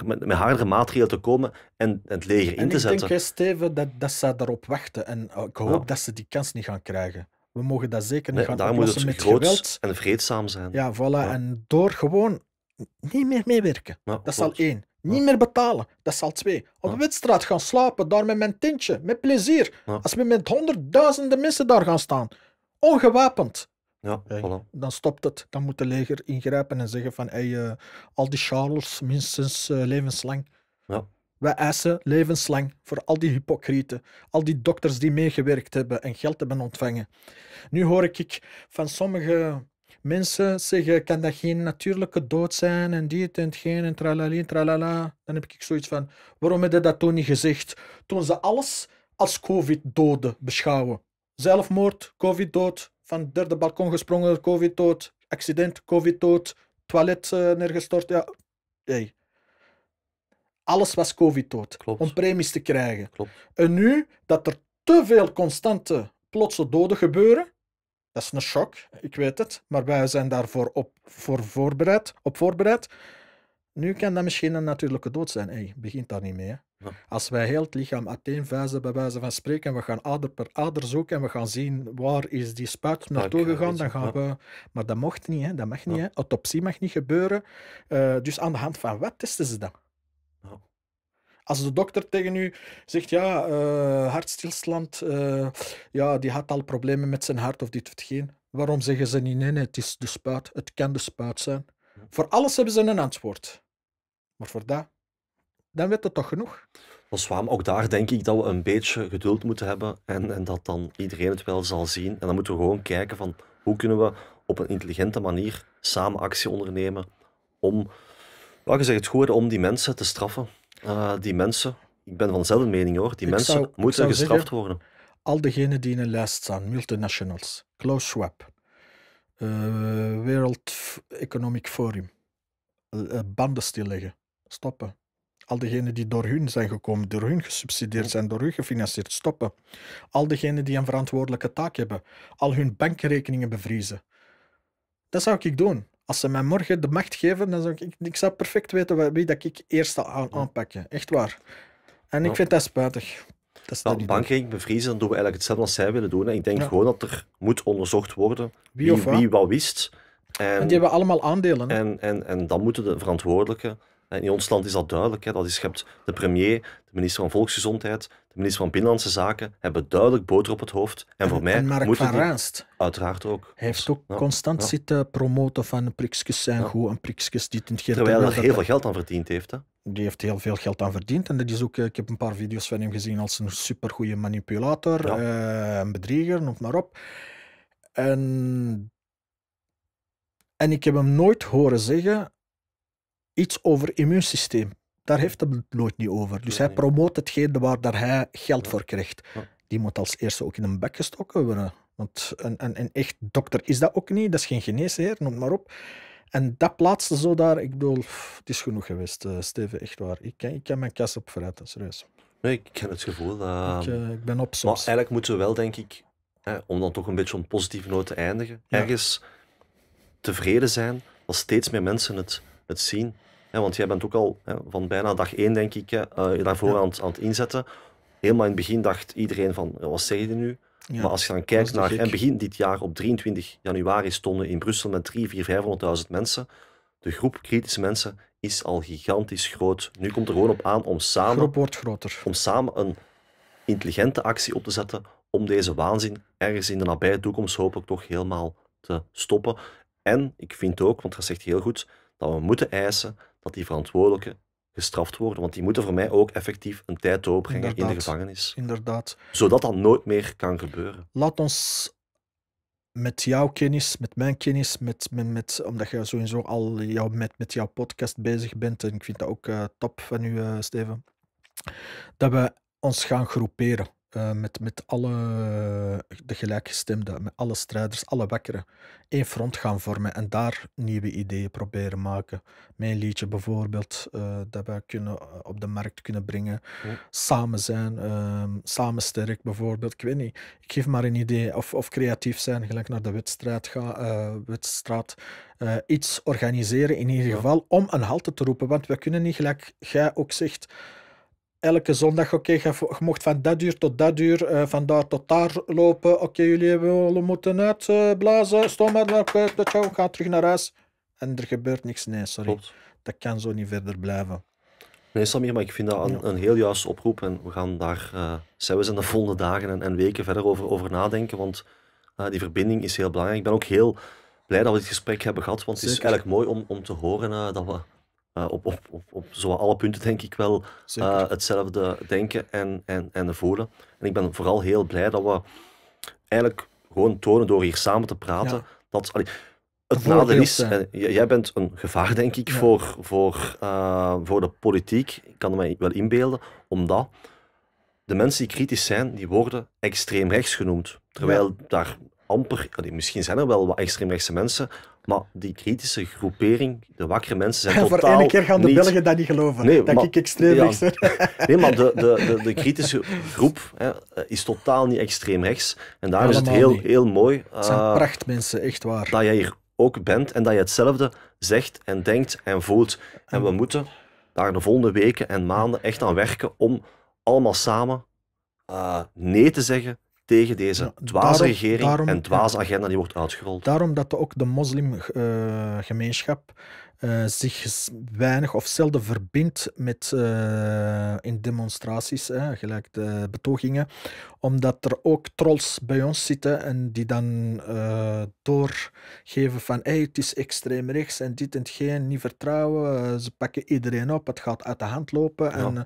Speaker 1: met, met hardere maatregelen te komen en, het leger in te zetten. Ik denk,
Speaker 2: Steven, dat, dat ze daarop wachten. En eh, ik hoop dat ze die kans niet gaan krijgen. We mogen dat zeker niet nee, gaan daar moet het met geweld.
Speaker 1: en vreedzaam zijn. Ja,
Speaker 2: voilà. En door gewoon niet meer meewerken. dat zal één. Niet meer betalen, dat zal twee. Op de witstraat gaan slapen, daar met mijn tintje, met plezier. Als we met honderdduizenden mensen daar gaan staan, ongewapend. Ja, Dan stopt het. Dan moet de leger ingrijpen en zeggen van hey, eh, al die charlers minstens eh, levenslang. Ja. Wij eisen levenslang voor al die hypocrieten, al die dokters die meegewerkt hebben en geld hebben ontvangen. Nu hoor ik van sommige mensen zeggen, kan dat geen natuurlijke dood zijn en dit en hetgeen en tralala. Dan heb ik zoiets van, waarom hebben dat toen niet gezegd? Toen ze alles als covid-doden beschouwen. Zelfmoord, covid-dood, van het derde balkon gesprongen, covid dood, accident, covid dood, toilet uh, neergestort. Ja, hey. Alles was covid dood Klopt. om premies te krijgen. Klopt. En nu dat er te veel constante plotse doden gebeuren, dat is een shock, ik weet het, maar wij zijn daarvoor op, voor voorbereid, op voorbereid. Nu kan dat misschien een natuurlijke dood zijn. Hey, begint daar niet mee. Hè? Als wij heel het lichaam uiteenvuizen, bij wijze van spreken, we gaan ader per ader zoeken en we gaan zien waar is die spuit naartoe gegaan, dan gaan we... Maar dat mocht niet, hè? dat mag niet. Hè? Autopsie mag niet gebeuren. Eh, dus aan de hand van wat testen ze dan? Als de dokter tegen u zegt, ja, uh, hartstilstand, eh, ja, die had al problemen met zijn hart of dit of geen. Waarom zeggen ze niet, nee, nee, het is de spuit, het kan de spuit zijn. Voor alles hebben ze een antwoord. Maar voor dat dan werd dat toch genoeg.
Speaker 1: Oswaam, ook daar denk ik dat we een beetje geduld moeten hebben en, en dat dan iedereen het wel zal zien. En dan moeten we gewoon kijken van hoe kunnen we op een intelligente manier samen actie ondernemen om, wat je het goede om die mensen te straffen. Eh, die mensen, ik ben van dezelfde mening hoor, die mensen moeten gestraft worden.
Speaker 2: Al diegenen die in een lijst staan, multinationals, close Schwab, eh, World Economic Forum, eh, banden stilleggen, stoppen. Al diegenen die door hun zijn gekomen, door hun gesubsidieerd zijn, door hun gefinancierd, stoppen. Al diegenen die een verantwoordelijke taak hebben, al hun bankrekeningen bevriezen. Dat zou ik doen. Als ze mij morgen de macht geven, dan zou ik, ik zou perfect weten wie dat ik eerst aan, aanpakken. Echt waar. En ik vind dat spuitig.
Speaker 1: Dat nou, bankrekening bevriezen, dan doen we eigenlijk hetzelfde als zij willen doen. Ik denk gewoon dat er moet onderzocht worden wie, wie, wat wist. En, die hebben allemaal aandelen. En, en, en dan moeten de verantwoordelijken in ons land is dat duidelijk. Hè. Dat is, je hebt de premier, de minister van Volksgezondheid, de minister van Binnenlandse Zaken hebben duidelijk boter op het hoofd. En voor mij en Mark moet van Raast. Uiteraard ook.
Speaker 2: Hij heeft dus, ook constant zitten promoten van prikskes zijn goed en prikskes die en Terwijl hij er heel veel geld aan verdiend heeft. Hè? Die heeft heel veel geld aan verdiend. En dat is ook, eh, ik heb een paar video's van hem gezien als een supergoeie manipulator, eh, een bedrieger, noem maar op. En en ik heb hem nooit horen zeggen iets over immuunsysteem. Daar heeft het nooit niet over. Dus hij promoot hetgeen waar daar hij geld voor krijgt. Die moet als eerste ook in een bek gestoken worden. Want een, een, een echt dokter is dat ook niet. Dat is geen geneesheer, noem maar op. En dat plaatste zo daar. Ik bedoel, het is genoeg geweest, eh, Steven, echt waar. Ik ken ik mijn kast op vooruit, serieus.
Speaker 1: Nee, ik heb het gevoel. Uh, ik, ben op soms. Maar eigenlijk moeten we wel, denk ik, hè, om dan toch een beetje op een positieve noot te eindigen, ergens tevreden zijn als steeds meer mensen het, het zien want jij bent ook al van bijna dag één, denk ik, eh, je daarvoor aan, aan het inzetten. Helemaal in het begin dacht iedereen van, wat zeg je nu? maar als je dan kijkt naar, en begin dit jaar op 23 januari stonden in Brussel met 3, 4, 500.000 mensen. De groep kritische mensen is al gigantisch groot. Nu komt er gewoon op aan om samen, groep wordt groter. om samen een intelligente actie op te zetten om deze waanzin ergens in de nabije toekomst hopelijk toch helemaal te stoppen. En ik vind ook, want dat zegt heel goed, dat we moeten eisen dat die verantwoordelijken gestraft worden. Want die moeten voor mij ook effectief een tijd doorbrengen in de gevangenis.
Speaker 2: Inderdaad.
Speaker 1: Zodat dat nooit meer kan gebeuren.
Speaker 2: Laat ons met jouw kennis, met mijn kennis, met, met, met omdat je sowieso al jou, met, met jouw podcast bezig bent, en ik vind dat ook eh, top van u, eh, Steven, dat we ons gaan groeperen. Eh, met, met alle eh, de gelijkgestemden, met alle strijders, alle wekkeren, één front gaan vormen en daar nieuwe ideeën proberen maken. Mijn liedje bijvoorbeeld, uh, dat kunnen, op de markt kunnen brengen. Samen zijn, ehm, samen sterk bijvoorbeeld, ik weet niet. Ik geef maar een idee. Of, of creatief zijn, gelijk naar de wedstrijd gaan, uh, iets organiseren in ieder geval om een halte te roepen. Want we kunnen niet, gelijk jij ook zegt elke zondag, oké, je, mocht van dat uur tot dat uur, uh, van daar tot daar lopen. Oké, jullie jullie willen moeten uitblazen, stom maar, oké, we gaan terug naar huis. En er gebeurt niks, nee, sorry. Dat kan zo niet verder blijven.
Speaker 1: Nee, Samir, maar ik vind dat een, heel juiste oproep en we gaan daar eh, zelfs in de volgende dagen en, en weken verder over, over nadenken, want eh, die verbinding is heel belangrijk. Ik ben ook heel blij dat we dit gesprek hebben gehad, want het is eigenlijk mooi om, om te horen dat we eh, op, op, op, op alle punten denk ik wel eh, hetzelfde denken en, en, en voelen. En ik ben vooral heel blij dat we eigenlijk gewoon tonen door hier samen te praten. Dat, het nadeel is, en jij bent een gevaar, denk ik, voor, voor, eh, voor de politiek. Ik kan me wel inbeelden, omdat de mensen die kritisch zijn, die worden extreem rechts genoemd. Terwijl daar misschien zijn er wel wat extreemrechtse mensen, maar die kritische groepering, de wakkere mensen, zijn [laughs] totaal Voor ene keer gaan de Belgen
Speaker 2: dat niet geloven, nee, dat maar, ik extreemrechts ja,
Speaker 1: [laughs] Nee, maar de, de, de, kritische groep hè, eh, is totaal niet extreemrechts. En daar is het heel, heel mooi... zijn eh, prachtmensen, echt waar. Dat jij hier ook bent en dat je hetzelfde zegt en denkt en voelt. En we moeten daar de volgende weken en maanden echt aan werken om allemaal samen eh, nee te zeggen tegen deze dwaze regering en dwaze agenda die wordt uitgerold.
Speaker 2: Daarom dat ook de moslimgemeenschap eh, eh, zich weinig of zelden verbindt met, eh, in demonstraties, hè, gelijk de betogingen, omdat er ook trolls bij ons zitten en die dan doorgeven van hey, het is extreem rechts en dit en geen, niet vertrouwen, ze pakken iedereen op, het gaat uit de hand lopen.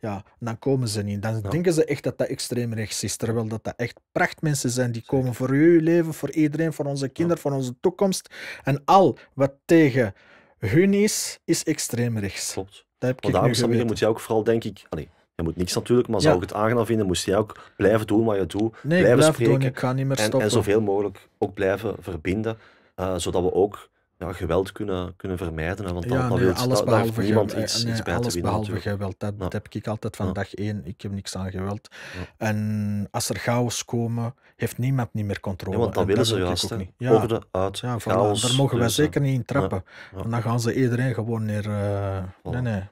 Speaker 2: Ja, dan komen ze niet. Dan denken ze echt dat dat extreem rechts is. Terwijl dat, dat echt prachtmensen zijn die komen voor uw leven, voor iedereen, voor onze kinderen, voor onze toekomst. En al wat tegen hun is, is extreem rechts. Klopt. Dat heb daarom, moet
Speaker 1: jij ook vooral, denk ik... je moet niks natuurlijk, maar zou ik het aangenaam vinden, moest jij ook blijven doen wat je doet. Nee, blijven blijf spreken, ik ga niet meer stoppen. En, zoveel mogelijk ook blijven verbinden, eh, zodat we ook ja, geweld kunnen, kunnen vermijden. Want dan, wil alles behalve niemand iets, iets bij alles behalve geweld.
Speaker 2: Dat, heb ik altijd van dag één. Ik heb niks aan geweld. En als er chaos komen, heeft niemand niet meer controle. want dat willen ze juist. Ook niet. Ja. de uit, ja, Daar mogen wij zeker niet in trappen. En dan gaan ze iedereen gewoon neer... Eh, nee, nee.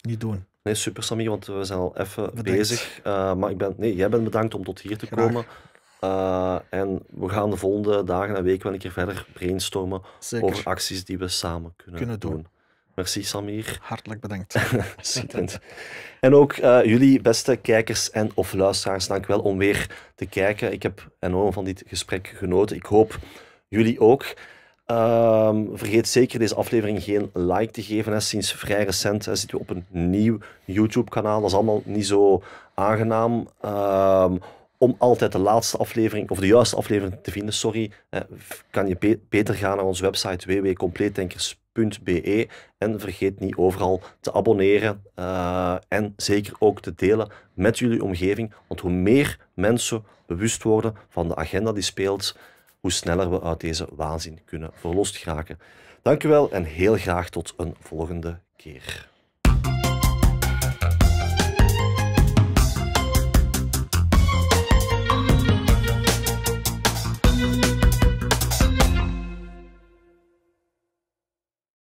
Speaker 2: Niet doen.
Speaker 1: Nee, super Sammy, want we zijn al even bezig. Eh, maar ik ben, nee, jij bent bedankt om tot hier te komen. Eh, en we gaan de volgende dagen en weken wel een keer verder brainstormen over acties die we samen kunnen, kunnen doen. Merci Samir.
Speaker 2: Hartelijk bedankt. [laughs]
Speaker 1: en ook eh, jullie beste kijkers en of luisteraars, dank wel om weer te kijken. Ik heb enorm van dit gesprek genoten. Ik hoop jullie ook. Ehm, vergeet zeker deze aflevering geen like te geven. Hè. Sinds vrij recent zitten we op een nieuw YouTube-kanaal. Dat is allemaal niet zo aangenaam. Ehm, om altijd de laatste aflevering, of de juiste aflevering te vinden, sorry, eh, kan je beter gaan naar onze website www.compleetdenkers.be en vergeet niet overal te abonneren eh, en zeker ook te delen met jullie omgeving, want hoe meer mensen bewust worden van de agenda die speelt, hoe sneller we uit deze waanzin kunnen verlost geraken. Dank wel en heel graag tot een volgende
Speaker 2: keer.